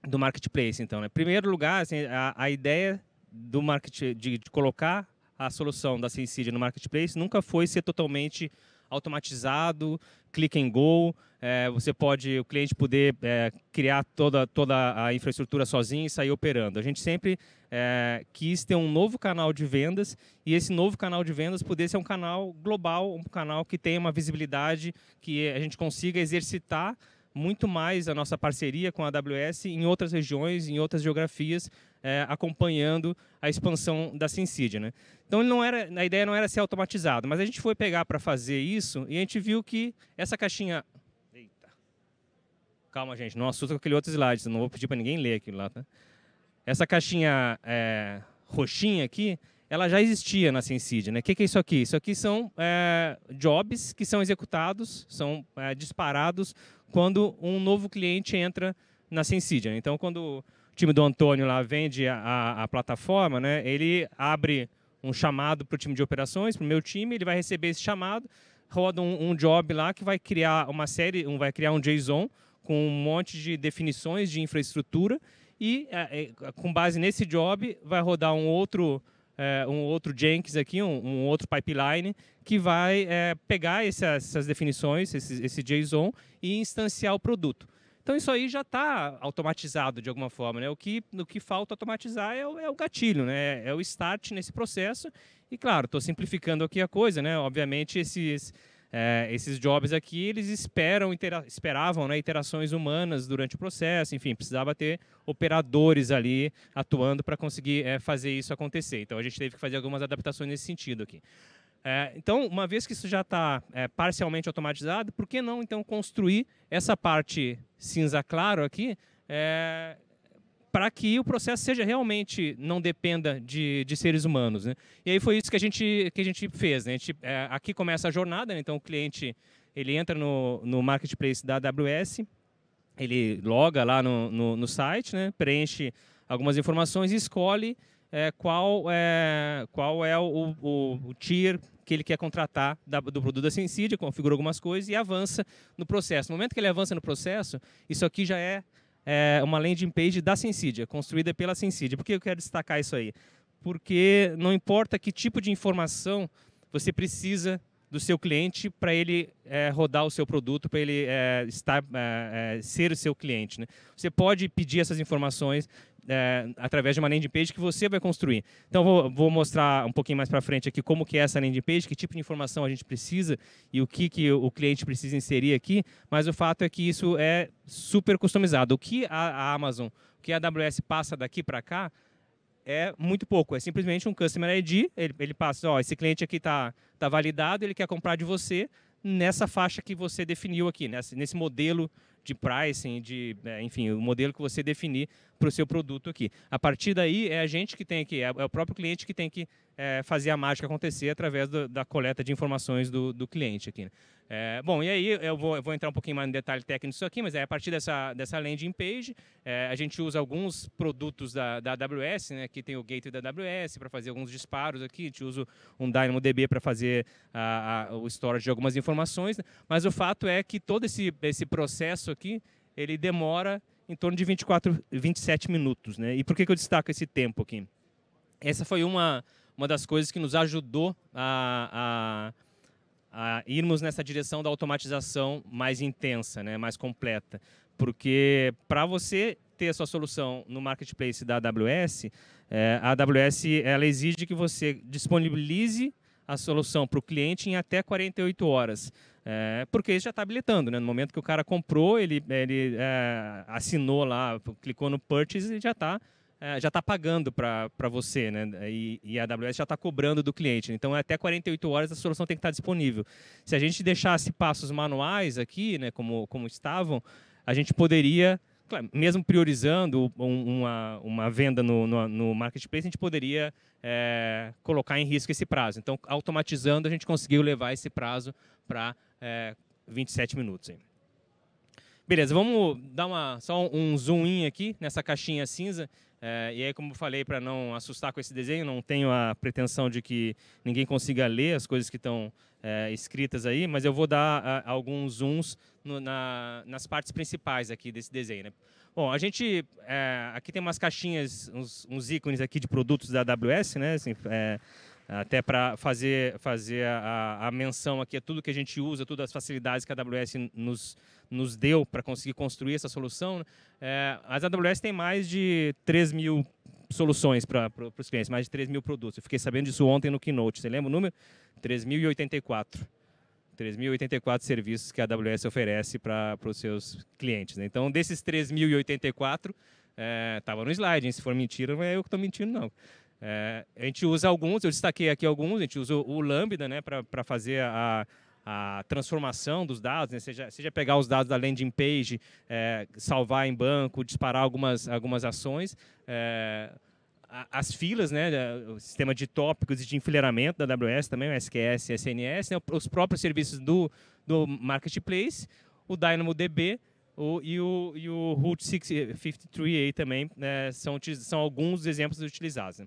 do marketplace, então? Em né? primeiro lugar, assim, a, a, ideia do market, de, de, colocar a solução da Sensidia no marketplace nunca foi ser totalmente automatizado, click and go. É, você pode, o cliente poder é, criar toda, toda a infraestrutura sozinho e sair operando. A gente sempre é, quis ter um novo canal de vendas e esse novo canal de vendas poder ser um canal global, um canal que tenha uma visibilidade, que a gente consiga exercitar muito mais a nossa parceria com a AWS em outras regiões, em outras geografias, é, acompanhando a expansão da SimCity. Né? Então ele não era, a ideia não era ser automatizado, mas a gente foi pegar para fazer isso e a gente viu que essa caixinha... Eita. Calma, gente, não assusta com aquele outro slide, não vou pedir para ninguém ler aquilo lá. Tá? Essa caixinha é, roxinha aqui, ela já existia na SimCity. Né? O que, é isso aqui? Isso aqui são é, jobs que são executados, são é, disparados quando um novo cliente entra na SimCity. Né? Então, quando time do Antônio lá vende a, a plataforma, né? Ele abre um chamado para o time de operações, para o meu time, ele vai receber esse chamado, roda um, um, job lá que vai criar uma série, um, vai criar um JSON com um monte de definições de infraestrutura e é, é, com base nesse job vai rodar um outro é, um outro Jenkins aqui, um, um outro pipeline que vai é, pegar essas, essas definições, esse, esse JSON e instanciar o produto. Então isso aí já está automatizado de alguma forma, né? O que, o que falta automatizar é o, é o gatilho, né? É o start nesse processo. E claro, estou simplificando aqui a coisa, né? Obviamente esses é, esses jobs aqui eles esperam esperavam né, interações humanas durante o processo, enfim, precisava ter operadores ali atuando para conseguir é, fazer isso acontecer. Então a gente teve que fazer algumas adaptações nesse sentido aqui. É, então, uma vez que isso já está é, parcialmente automatizado, por que não então construir essa parte cinza claro aqui é, para que o processo seja realmente não dependa de, de, seres humanos? Né? E aí foi isso que a gente que a gente fez. Né? A gente, é, aqui começa a jornada, né? então o cliente ele entra no, no marketplace da AWS, ele loga lá no, no, no site, né? preenche algumas informações e escolhe é, qual, é, qual é o, o, o tier que ele quer contratar da, do produto da Sensidia, configura algumas coisas e avança no processo. No momento que ele avança no processo, isso aqui já é, é uma landing page da Sensidia, é construída pela Sensidia. Por que eu quero destacar isso aí? Porque não importa que tipo de informação você precisa do seu cliente para ele é, rodar o seu produto, para ele é, estar, é, ser o seu cliente. Né? Você pode pedir essas informações através de uma landing page que você vai construir. Então, vou, vou mostrar um pouquinho mais para frente aqui como que é essa landing page, que tipo de informação a gente precisa e o que, que o cliente precisa inserir aqui, mas o fato é que isso é super customizado. O que a, a Amazon, o que a AWS passa daqui para cá, é muito pouco. É simplesmente um Customer ID, ele, ele passa, ó, esse cliente aqui está tá validado, ele quer comprar de você nessa faixa que você definiu aqui, nesse, nesse modelo de pricing, de, é, enfim, o modelo que você definir para o seu produto aqui. A partir daí, é a gente que tem que, é, é o próprio cliente que tem que é, fazer a mágica acontecer através do, da coleta de informações do, do cliente aqui. Né? É, bom, e aí eu vou, eu vou, entrar um pouquinho mais no detalhe técnico disso aqui, mas é, a partir dessa, dessa landing page, é, a gente usa alguns produtos da, da AWS, né, que tem o gateway da AWS para fazer alguns disparos aqui, a gente usa um DynamoDB para fazer a, a, o storage de algumas informações, né? mas o fato é que todo esse, esse processo aqui, ele demora em torno de 24, 27 minutos. Né? E por que, que eu destaco esse tempo aqui? Essa foi uma, uma das coisas que nos ajudou a, a, a irmos nessa direção da automatização mais intensa, né? mais completa. Porque para você ter a sua solução no marketplace da AWS, é, a AWS eh, ela exige que você disponibilize a solução para o cliente em até 48 horas. É, porque isso já está habilitando, né? No momento que o cara comprou, ele, ele é, assinou lá, clicou no purchase e já está é, já tá pagando para você, né? E, e, a AWS já está cobrando do cliente. Então, é até 48 horas a solução tem que estar tá disponível. Se a gente deixasse passos manuais aqui, né, como, como estavam, a gente poderia claro, mesmo priorizando uma, uma venda no, no, no, marketplace, a gente poderia é, colocar em risco esse prazo. Então, automatizando, a gente conseguiu levar esse prazo para é, 27 minutos. Beleza, vamos dar uma, só um zoom in aqui nessa caixinha cinza. É, e aí, como eu falei, para não assustar com esse desenho, não tenho a pretensão de que ninguém consiga ler as coisas que estão é, escritas aí, mas eu vou dar a, alguns zooms no, na, nas partes principais aqui desse desenho. Né? Bom, a gente é, aqui tem umas caixinhas, uns, uns, ícones aqui de produtos da AWS, né? Assim, é, até para fazer, fazer a, a, menção aqui a tudo que a gente usa, todas as facilidades que a AWS nos, nos deu para conseguir construir essa solução. Né? É, as AWS tem mais de 3 mil soluções para os clientes, mais de 3 mil produtos. Eu fiquei sabendo disso ontem no Keynote. Você lembra o número? 3.084. 3.084 serviços que a AWS oferece para os seus clientes. Né? Então, desses 3.084, estava é, no slide, hein? se for mentira, não é eu que estou mentindo, não. É, a gente usa alguns, eu destaquei aqui alguns, a gente usa o Lambda né, para fazer a, a transformação dos dados, né? seja, seja pegar os dados da landing page, é, salvar em banco, disparar algumas, algumas ações. É, as filas, né, o sistema de tópicos e de enfileiramento da AWS também, o SQS, SNS, né, os próprios serviços do, do Marketplace, o DynamoDB o, e, o, e o Route 653 eh, aí também né, são, são alguns exemplos utilizados. Né.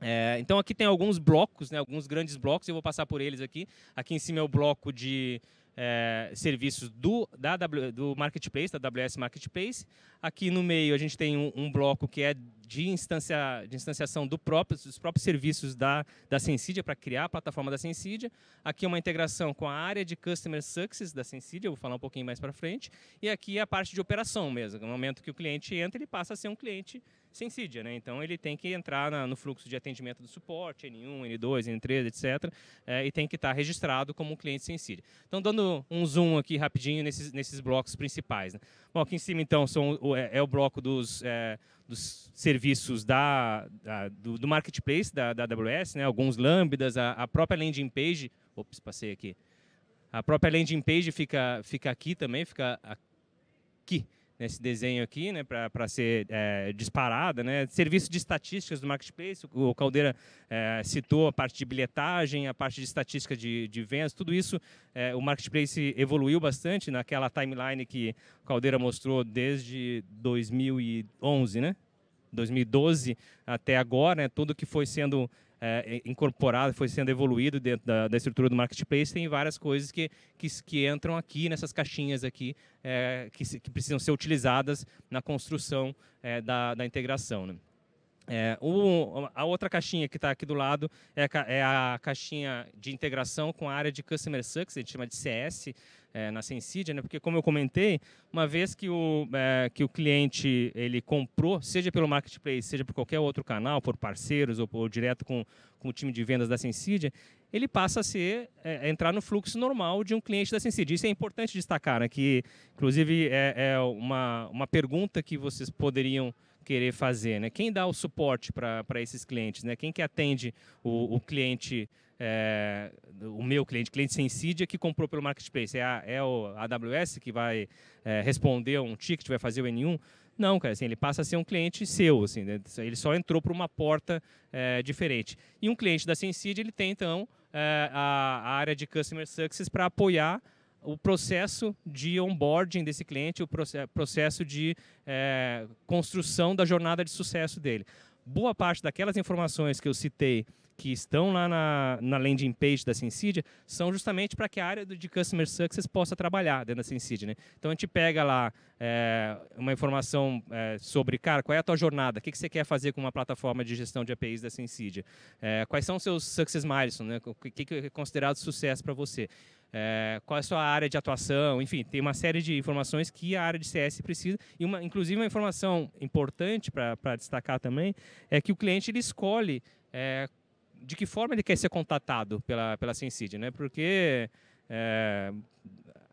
É, então aqui tem alguns blocos, né, alguns grandes blocos, eu vou passar por eles aqui. Aqui em cima é o bloco de é, serviços do, da, do Marketplace, da AWS Marketplace. Aqui no meio a gente tem um, um bloco que é de, instância, de instanciação do próprio, dos próprios serviços da, da Sensidia, para criar a plataforma da Sensidia. Aqui é uma integração com a área de Customer Success da Sensidia, eu vou falar um pouquinho mais para frente. E aqui é a parte de operação mesmo, no momento que o cliente entra, ele passa a ser um cliente sem CIDIA, né? Então ele tem que entrar na, no fluxo de atendimento do suporte, N1, N2, N3, etc. É, e tem que estar registrado como um cliente sem CIDIA. Então, dando um zoom aqui rapidinho nesses, nesses blocos principais. Né? Bom, aqui em cima, então, são, é, é o bloco dos, é, dos serviços da, da do, do, marketplace da, da AWS, né? alguns lambdas, a, a própria landing page. Ops, passei aqui. A própria landing page fica, fica aqui também, fica aqui nesse desenho aqui, né, para ser é, disparada, né? Serviço de estatísticas do marketplace, o Caldeira é, citou a parte de bilhetagem, a parte de estatística de, de vendas, tudo isso é, o marketplace evoluiu bastante naquela timeline que o Caldeira mostrou desde 2011, né? 2012 até agora, né, tudo que foi sendo é, é, incorporado, foi sendo evoluído dentro da, da, estrutura do marketplace, tem várias coisas que, que, que entram aqui nessas caixinhas aqui, é, que, que, precisam ser utilizadas na construção é, da, da integração. Né? É, o, a outra caixinha que está aqui do lado é a, é a, caixinha de integração com a área de Customer Success, a gente chama de CS é, na Sensidia, né? porque como eu comentei, uma vez que o, é, que o cliente ele comprou, seja pelo Marketplace, seja por qualquer outro canal, por parceiros ou, ou direto com, com o time de vendas da Sensidia, ele passa a ser é, é, entrar no fluxo normal de um cliente da Sensidia. Isso é importante destacar, né? que inclusive é, é, uma, uma pergunta que vocês poderiam querer fazer, né? Quem dá o suporte para esses clientes, né? Quem que atende o, o cliente, é, o meu cliente, cliente sem CID, é que comprou pelo marketplace? É a, é o AWS que vai é, responder um ticket, vai fazer o N1? Não, cara, assim, ele passa a ser um cliente seu, assim, né? ele só entrou por uma porta é, diferente. E um cliente da Sensid, ele tem, então, é, a, a, área de Customer Success para apoiar o processo de onboarding desse cliente, o processo de é, construção da jornada de sucesso dele. Boa parte daquelas informações que eu citei que estão lá na, na landing page da Sensidia são justamente para que a área de Customer Success possa trabalhar dentro da Sensidia. Né? Então a gente pega lá é, uma informação é, sobre, cara, qual é a tua jornada, o que, que você quer fazer com uma plataforma de gestão de APIs da Sensidia, é, quais são os seus Success Milestones, né? o que, que é considerado sucesso para você. É, qual é a sua área de atuação, enfim, tem uma série de informações que a área de CS precisa. E uma, inclusive uma informação importante para destacar também é que o cliente ele escolhe é, de que forma ele quer ser contatado pela, pela SenCid, né? Porque é,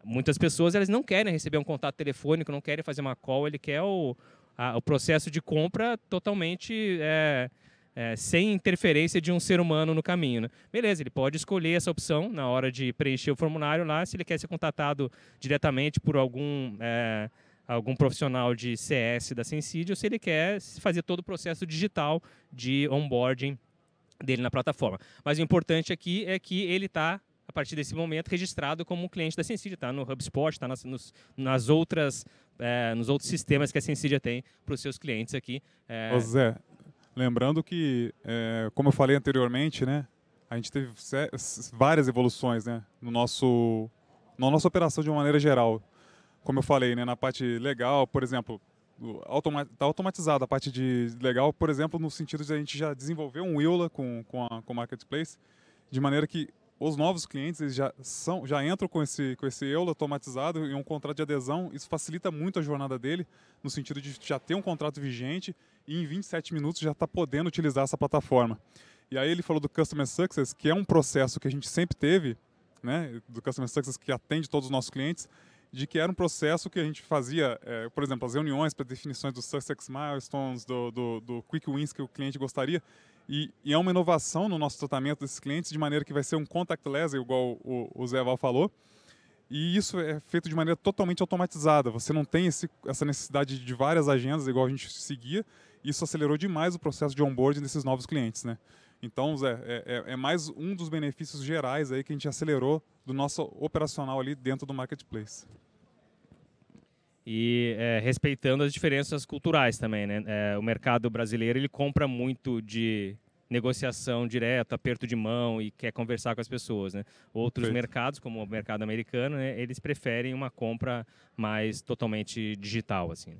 muitas pessoas elas não querem receber um contato telefônico, não querem fazer uma call, ele quer o, a, o processo de compra totalmente é, é, sem interferência de um ser humano no caminho. Né? Beleza, ele pode escolher essa opção na hora de preencher o formulário lá, se ele quer ser contatado diretamente por algum é, algum profissional de CS da ou se ele quer fazer todo o processo digital de onboarding dele na plataforma. Mas o importante aqui é que ele está a partir desse momento registrado como um cliente da Sensidia, está no HubSpot, está nas, nos, nas outras, é, nos outros sistemas que a Sensidia tem para os seus clientes aqui. É... Ô Zé, lembrando que, é, como eu falei anteriormente, né, a gente teve várias evoluções né, no nosso, na nossa operação de uma maneira geral. Como eu falei, né, na parte legal, por exemplo, automa tá automatizada a parte de legal, por exemplo, no sentido de a gente já desenvolver um eula com, com, a, com o Marketplace, de maneira que os novos clientes eles já, são, já entram com esse, com esse EULA automatizado e um contrato de adesão. Isso facilita muito a jornada dele, no sentido de já ter um contrato vigente e em 27 minutos já está podendo utilizar essa plataforma. E aí ele falou do Customer Success, que é um processo que a gente sempre teve, né, do Customer Success que atende todos os nossos clientes, de que era um processo que a gente fazia, é, por exemplo, as reuniões para definições dos Sussex Milestones, do, do, do, Quick Wins que o cliente gostaria, e, e, é uma inovação no nosso tratamento desses clientes, de maneira que vai ser um contactless, igual o, o Zé Val falou, e isso é feito de maneira totalmente automatizada. Você não tem esse, essa necessidade de várias agendas, igual a gente seguia. Isso acelerou demais o processo de onboarding desses novos clientes, né? Então, Zé, é, é, é mais um dos benefícios gerais aí que a gente acelerou do nosso operacional ali dentro do marketplace e é, respeitando as diferenças culturais também, né? É, o mercado brasileiro ele compra muito de negociação direta, aperto de mão e quer conversar com as pessoas, né? Outros mercados, como o mercado americano, né, eles preferem uma compra mais totalmente digital, assim. Né?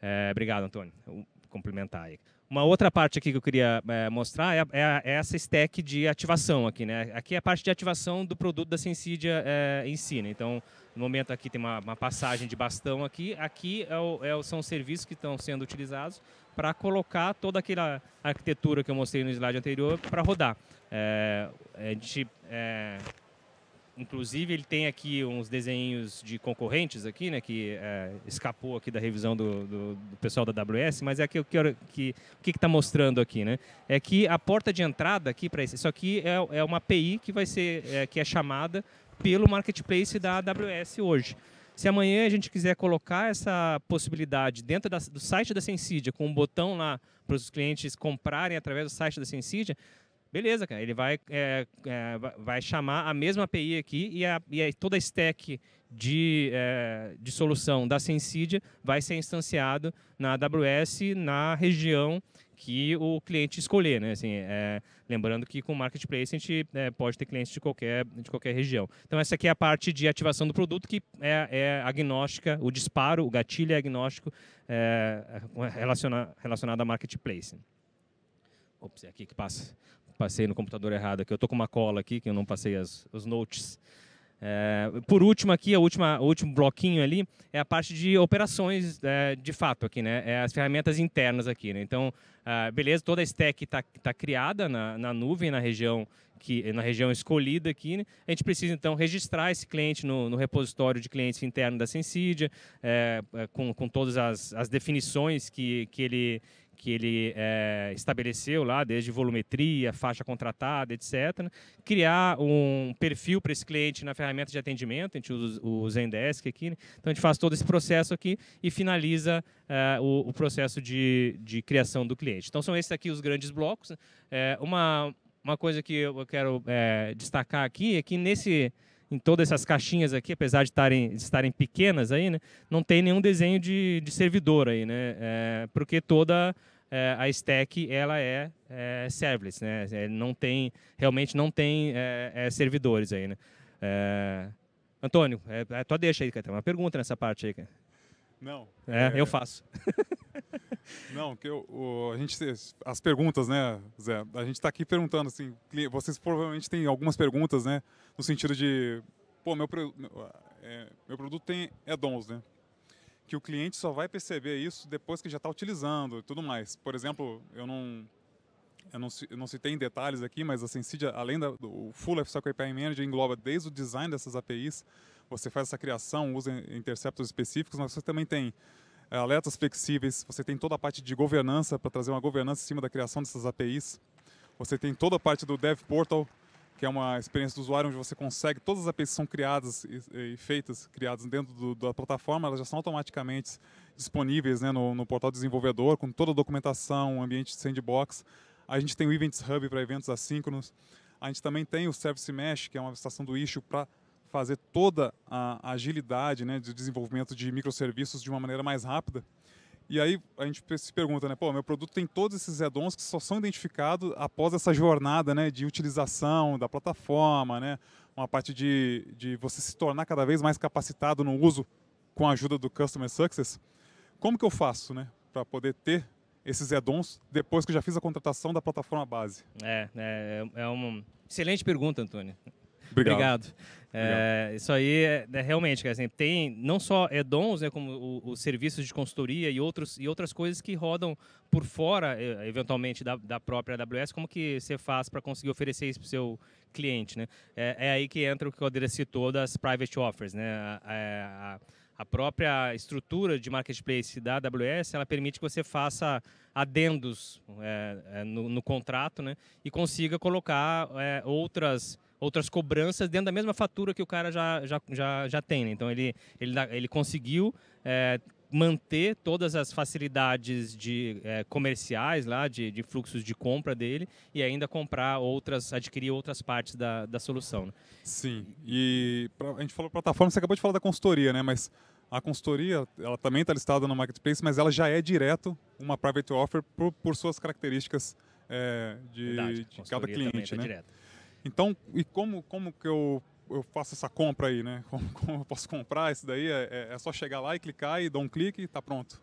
É, obrigado, Antônio. Vou complementar aí. Uma outra parte aqui que eu queria é, mostrar é, é, é, essa stack de ativação aqui, né? Aqui é a parte de ativação do produto da Sensidia eh, em si, né? Então, no momento aqui tem uma, uma passagem de bastão aqui. Aqui é o, é o, são os serviços que estão sendo utilizados para colocar toda aquela arquitetura que eu mostrei no slide anterior para rodar. Eh, a gente Inclusive, ele tem aqui uns desenhos de concorrentes aqui, né, que é, escapou aqui da revisão do, do, do, pessoal da AWS, mas é aqui eu quero que o que está mostrando aqui, né? É que a porta de entrada aqui para isso, isso aqui é, é uma API que vai ser é, que é chamada pelo marketplace da AWS hoje. Se amanhã a gente quiser colocar essa possibilidade dentro da, do site da Sensidia, com um botão lá para os clientes comprarem através do site da Sensidia, Beleza, cara. Ele vai, é, é, vai chamar a mesma API aqui e, a, e toda a stack de, é, de solução da Sensidia vai ser instanciado na AWS na região que o cliente escolher, né? Assim, é, lembrando que com o marketplace a gente é, pode ter clientes de qualquer, de qualquer região. Então essa aqui é a parte de ativação do produto que é, é agnóstica, o disparo, o gatilho é agnóstico relacionado, relacionado a marketplace. Ops, é aqui que passa passei no computador errado aqui. Eu tô com uma cola aqui, que eu não passei as, os notes. É, por último aqui, a última, o último bloquinho ali é a parte de operações é, de fato aqui, né? É as ferramentas internas aqui, né? Então, ah, beleza, toda a stack está tá criada na, na, nuvem, na região que na região escolhida aqui. Né? A gente precisa então registrar esse cliente no, no repositório de clientes interno da Sensidia, é, é com, com todas as, as definições que, que ele que ele é, estabeleceu lá, desde volumetria, faixa contratada, etc. Criar um perfil para esse cliente na ferramenta de atendimento, a gente usa o Zendesk aqui, né? então a gente faz todo esse processo aqui e finaliza é, o, o, processo de, de criação do cliente. Então são esses aqui os grandes blocos. Né? É, uma, uma coisa que eu quero é, destacar aqui é que nesse em todas essas caixinhas aqui, apesar de estarem, de estarem pequenas aí, né, não tem nenhum desenho de, de servidor aí, né, é, porque toda é, a stack ela é, é serverless, né? É, não tem, realmente não tem é, é servidores aí, né? É, Antônio, é, é tua deixa aí, cara. Tem uma pergunta nessa parte aí, cara. Não. É, eu faço. não, que eu, o, a gente as perguntas, né, Zé? A gente está aqui perguntando assim, vocês provavelmente têm algumas perguntas, né, no sentido de, pô, meu, meu produto tem é dons né? que o cliente só vai perceber isso depois que já está utilizando e tudo mais. Por exemplo, eu não, eu não, eu não citei em detalhes aqui, mas a Sensidia, além da, do Full Lifecycle API Manager, engloba desde o design dessas APIs, você faz essa criação, usa interceptos específicos, mas você também tem eh, alertas flexíveis, você tem toda a parte de governança, para trazer uma governança em cima da criação dessas APIs, você tem toda a parte do Dev Portal, que é uma experiência do usuário onde você consegue, todas as APIs que são criadas e, e feitas, criadas dentro do, da plataforma, elas já são automaticamente disponíveis né, no, no, portal desenvolvedor, com toda a documentação, ambiente de sandbox. A gente tem o Events Hub para eventos assíncronos. A gente também tem o Service Mesh, que é uma abstração do issue para fazer toda a agilidade né, de desenvolvimento de microserviços de uma maneira mais rápida. E aí a gente se pergunta, né, pô, meu produto tem todos esses add-ons que só são identificados após essa jornada, né, de utilização da plataforma, né, uma parte de, de você se tornar cada vez mais capacitado no uso com a ajuda do Customer Success. Como que eu faço, né, para poder ter esses add-ons depois que já fiz a contratação da plataforma base? É, é, é, é uma excelente pergunta, Antônio. Obrigado. Obrigado. É, isso aí é, é realmente, assim, tem não só edons, né, como os serviços de consultoria e, outros, e outras coisas que rodam por fora, eventualmente, da, da própria AWS, como que você faz para conseguir oferecer isso para o seu cliente, né? É, é, aí que entra o que o Adriano citou das private offers, né? A, a, a, própria estrutura de marketplace da AWS, ela permite que você faça adendos é, é, no, no, contrato, né? E consiga colocar é, outras outras cobranças dentro da mesma fatura que o cara já, já, já, já tem. Né? Então ele, ele, ele conseguiu é, manter todas as facilidades de é, comerciais lá, de, de, fluxos de compra dele e ainda comprar outras, adquirir outras partes da, da solução. Né? Sim. E pra, a gente falou plataforma, você acabou de falar da consultoria, né? Mas a consultoria, ela também está listada no marketplace, mas ela já é direto uma private offer por, por suas características é, de, Verdade, de cada tá cliente, né? direto. Então, e como, como que eu, eu faço essa compra aí, né? Como, como eu posso comprar isso daí? É, é, é, só chegar lá e clicar e dar um clique e tá pronto.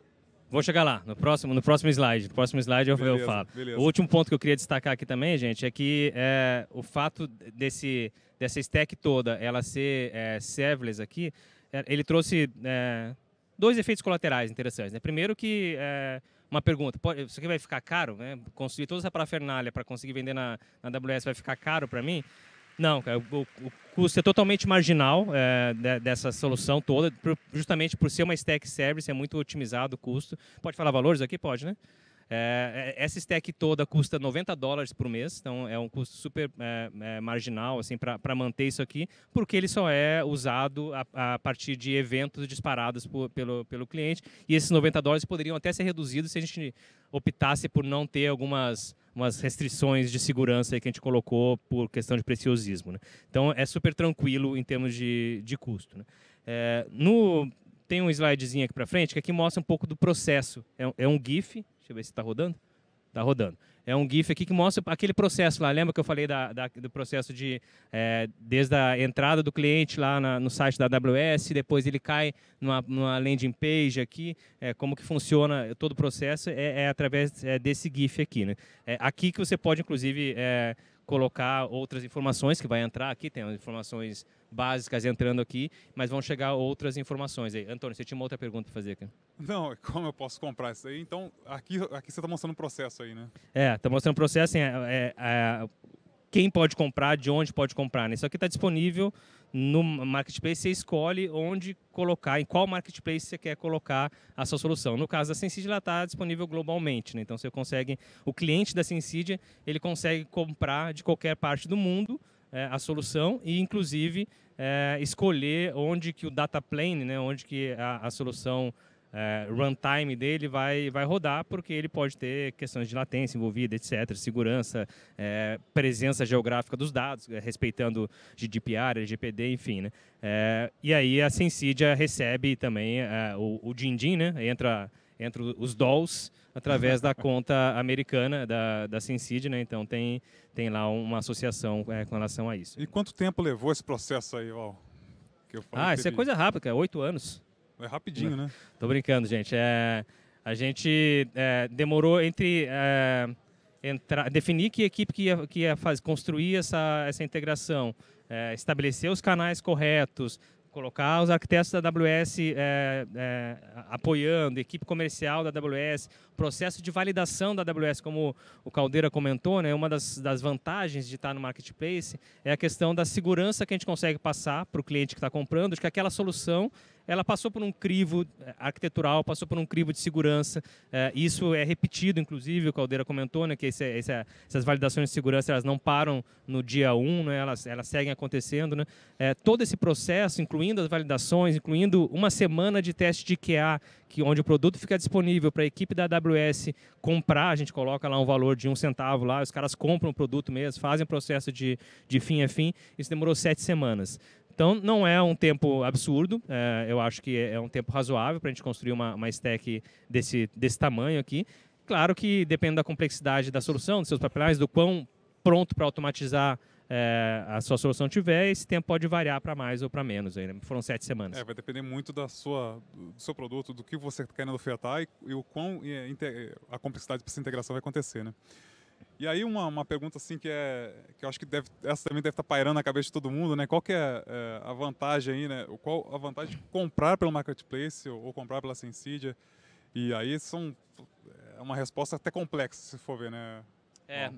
Vou chegar lá, no próximo, no próximo slide. No próximo slide eu, beleza, eu falo. Beleza. O último ponto que eu queria destacar aqui também, gente, é que é, o fato desse, dessa stack toda ela ser é, serverless aqui, é, ele trouxe é, dois efeitos colaterais interessantes. Né? Primeiro que é, uma pergunta, isso aqui vai ficar caro? Né? Construir toda essa parafernália para conseguir vender na, na AWS vai ficar caro para mim? Não, o, o, custo é totalmente marginal é, dessa solução toda, justamente por ser uma stack service, é muito otimizado o custo. Pode falar valores aqui? Pode, né? É, é, essa stack toda custa 90 dólares por mês, então é um custo super é, é marginal assim, para manter isso aqui, porque ele só é usado a, a partir de eventos disparados por, pelo, pelo cliente. E esses 90 dólares poderiam até ser reduzidos se a gente optasse por não ter algumas umas restrições de segurança que a gente colocou por questão de preciosismo. Né? Então, é super tranquilo em termos de, de custo. Né? É, no, tem um slidezinho aqui para frente que aqui é mostra um pouco do processo. É, é um GIF, Deixa eu ver se está rodando. Está rodando. É um GIF aqui que mostra aquele processo lá. Lembra que eu falei da, da, do processo de é, desde a entrada do cliente lá na, no site da AWS, depois ele cai numa, numa landing page aqui, é, como que funciona todo o processo é, é através é, desse GIF aqui. Né? É aqui que você pode, inclusive, é, colocar outras informações que vai entrar aqui, tem as informações básicas entrando aqui, mas vão chegar outras informações aí. Antônio, você tinha uma outra pergunta para fazer aqui. Não, como eu posso comprar isso aí? Então, aqui, aqui você está mostrando o processo aí, né? É, está mostrando o processo, assim, é, é, é, quem pode comprar, de onde pode comprar. Né? Isso aqui está disponível no marketplace, você escolhe onde colocar, em qual marketplace você quer colocar a sua solução. No caso da Sensid, ela está disponível globalmente, né? então você consegue, o cliente da Sensid, ele consegue comprar de qualquer parte do mundo, é, a solução e, inclusive, é, escolher onde que o data plane, né, onde que a, a solução é, runtime dele vai, vai rodar, porque ele pode ter questões de latência envolvida, etc., segurança, é, presença geográfica dos dados, é, respeitando GDPR, LGPD, enfim. Né? É, e aí a Sensidia recebe também é, o, o din-din, né? entra, entra os DOLs, através da conta americana da, da SimCity, né? Então tem, tem lá uma associação é, com relação a isso. E quanto tempo levou esse processo aí, Val? ah, isso é coisa rápida, é Oito anos. É rapidinho, né? Tô brincando, gente. É, a gente é, demorou entre... É, entrar, definir que equipe que ia, que ia fazer, construir essa, essa integração, é, estabelecer os canais corretos, colocar os arquitetos da AWS é, é, apoiando, equipe comercial da AWS, processo de validação da AWS, como o Caldeira comentou, né, uma das, das vantagens de estar no marketplace é a questão da segurança que a gente consegue passar para o cliente que está comprando, de que aquela solução ela passou por um crivo eh, arquitetural, passou por um crivo de segurança. É, isso é repetido, inclusive, o Caldeira comentou, né, que esse, esse, essas validações de segurança elas não param no dia 1, um, né, elas, elas seguem acontecendo. Né. É, todo esse processo, incluindo as validações, incluindo uma semana de teste de QA que onde o produto fica disponível para a equipe da AWS comprar, a gente coloca lá um valor de um centavo lá, os caras compram o produto mesmo, fazem o processo de, de fim a fim, isso demorou sete semanas. Então, não é um tempo absurdo, é, eu acho que é, é um tempo razoável para a gente construir uma, uma stack desse, desse tamanho aqui. Claro que depende da complexidade da solução, dos seus papelais, do quão pronto para automatizar é, a sua solução tiver, esse tempo pode variar para mais ou para menos. Aí, né? Foram sete semanas. É, vai depender muito da sua, do seu produto, do que você quer querendo ofertar e, e, o quão e, é, a complexidade para essa integração vai acontecer. Né? E aí uma, uma pergunta assim que é que eu acho que deve, essa também deve estar tá pairando na cabeça de todo mundo, né? Qual que é, é a vantagem aí, né? Qual a vantagem de comprar pelo marketplace ou, ou comprar pela Sensidia? E aí são é uma resposta até complexa se for ver, né? É, é,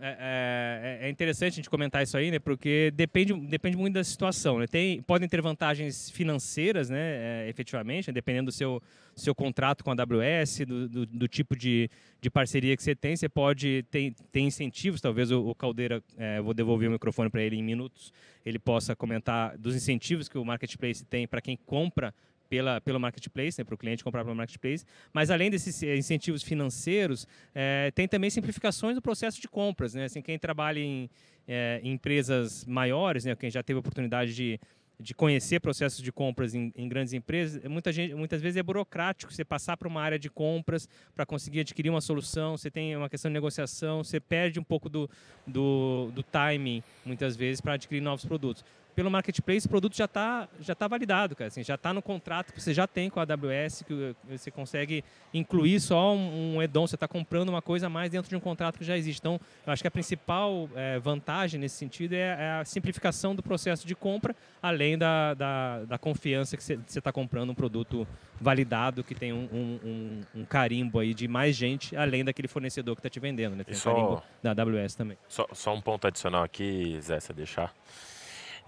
é, é, interessante a gente comentar isso aí, né? Porque depende, depende muito da situação. Né? Tem, podem ter vantagens financeiras, né? É, efetivamente, né, dependendo do seu, seu contrato com a AWS, do, do, do, tipo de, de parceria que você tem, você pode ter, ter incentivos. Talvez o, o Caldeira, é, vou devolver o microfone para ele em minutos, ele possa comentar dos incentivos que o marketplace tem para quem compra pela, pelo marketplace, né, para o cliente comprar pelo marketplace. Mas além desses eh, incentivos financeiros, é, tem também simplificações no processo de compras. Né? Assim, quem trabalha em, é, eh, em empresas maiores, né, quem já teve a oportunidade de de conhecer processos de compras em, em, grandes empresas, muita gente, muitas vezes é burocrático você passar para uma área de compras para conseguir adquirir uma solução, você tem uma questão de negociação, você perde um pouco do, do, do timing, muitas vezes, para adquirir novos produtos pelo marketplace o produto já está já tá validado, cara. Assim, já está no contrato que você já tem com a AWS, que você consegue incluir só um, um você está comprando uma coisa a mais dentro de um contrato que já existe. Então, eu acho que a principal é, vantagem nesse sentido é, é, a simplificação do processo de compra, além da, da, da confiança que você está comprando um produto validado, que tem um, um, um, carimbo aí de mais gente, além daquele fornecedor que está te vendendo, né? Tem só, um carimbo da AWS também. Só, só um ponto adicional aqui, Zé, se deixar.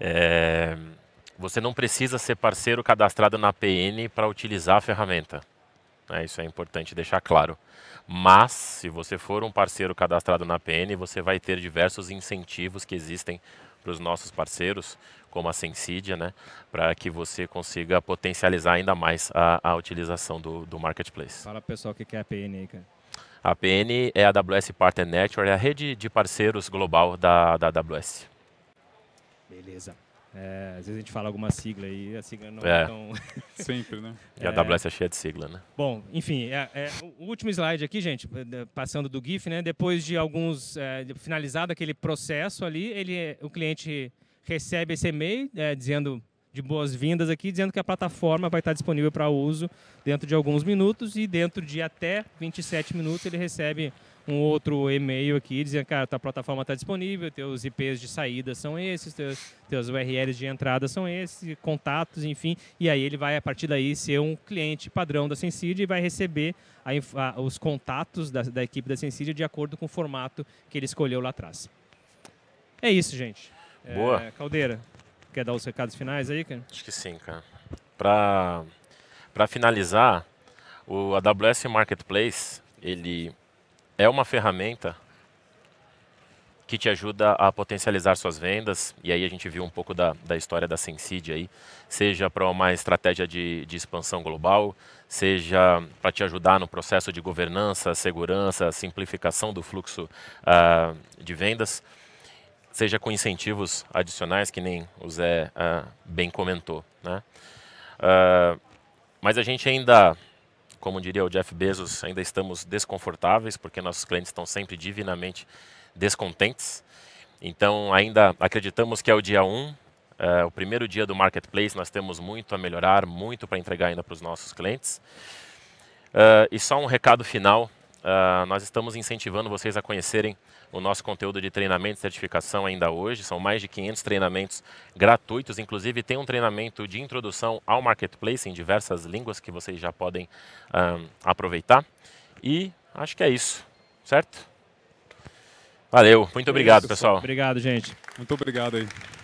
É, você não precisa ser parceiro cadastrado na PN para utilizar a ferramenta. É, isso é importante deixar claro. Mas, se você for um parceiro cadastrado na PN, você vai ter diversos incentivos que existem para os nossos parceiros, como a Sensidia, né, para que você consiga potencializar ainda mais a, a utilização do, do Marketplace. Fala, pessoal, o que é a PN? aí, cara. A PN é a AWS Partner Network, é a rede de parceiros global da, da AWS. Beleza. É, às vezes a gente fala alguma sigla e a sigla não é, é tão. Sempre, né? E a AWS é. é cheia de sigla, né? Bom, enfim, é, é, o último slide aqui, gente, passando do GIF, né? Depois de alguns. É, finalizado aquele processo ali, ele, o cliente recebe esse e-mail é, dizendo de boas-vindas aqui, dizendo que a plataforma vai estar disponível para uso dentro de alguns minutos e dentro de até 27 minutos ele recebe um outro e-mail aqui dizendo, cara, tua plataforma está disponível, teus IPs de saída são esses, teus, teus URLs de entrada são esses, contatos, enfim. E aí ele vai, a partir daí, ser um cliente padrão da Sensid e vai receber a, a, os contatos da, da equipe da Sensid de acordo com o formato que ele escolheu lá atrás. É isso, gente. É, Boa. É, Caldeira, quer dar os recados finais aí, cara? Acho que sim, cara. Para finalizar, o AWS Marketplace, ele é uma ferramenta que te ajuda a potencializar suas vendas, e aí a gente viu um pouco da, da história da Sensid aí, seja para uma estratégia de, de expansão global, seja para te ajudar no processo de governança, segurança, simplificação do fluxo uh, de vendas, seja com incentivos adicionais, que nem o Zé uh, bem comentou. Né? Uh, mas a gente ainda como diria o Jeff Bezos, ainda estamos desconfortáveis, porque nossos clientes estão sempre divinamente descontentes. Então, ainda acreditamos que é o dia 1, um, é, o primeiro dia do marketplace, nós temos muito a melhorar, muito para entregar ainda para os nossos clientes. Uh, e só um recado final Uh, nós estamos incentivando vocês a conhecerem o nosso conteúdo de treinamento e certificação ainda hoje. São mais de 500 treinamentos gratuitos, inclusive tem um treinamento de introdução ao marketplace em diversas línguas que vocês já podem uh, aproveitar. E acho que é isso, certo? Valeu, muito é obrigado, é pessoal. Obrigado, gente. Muito obrigado aí.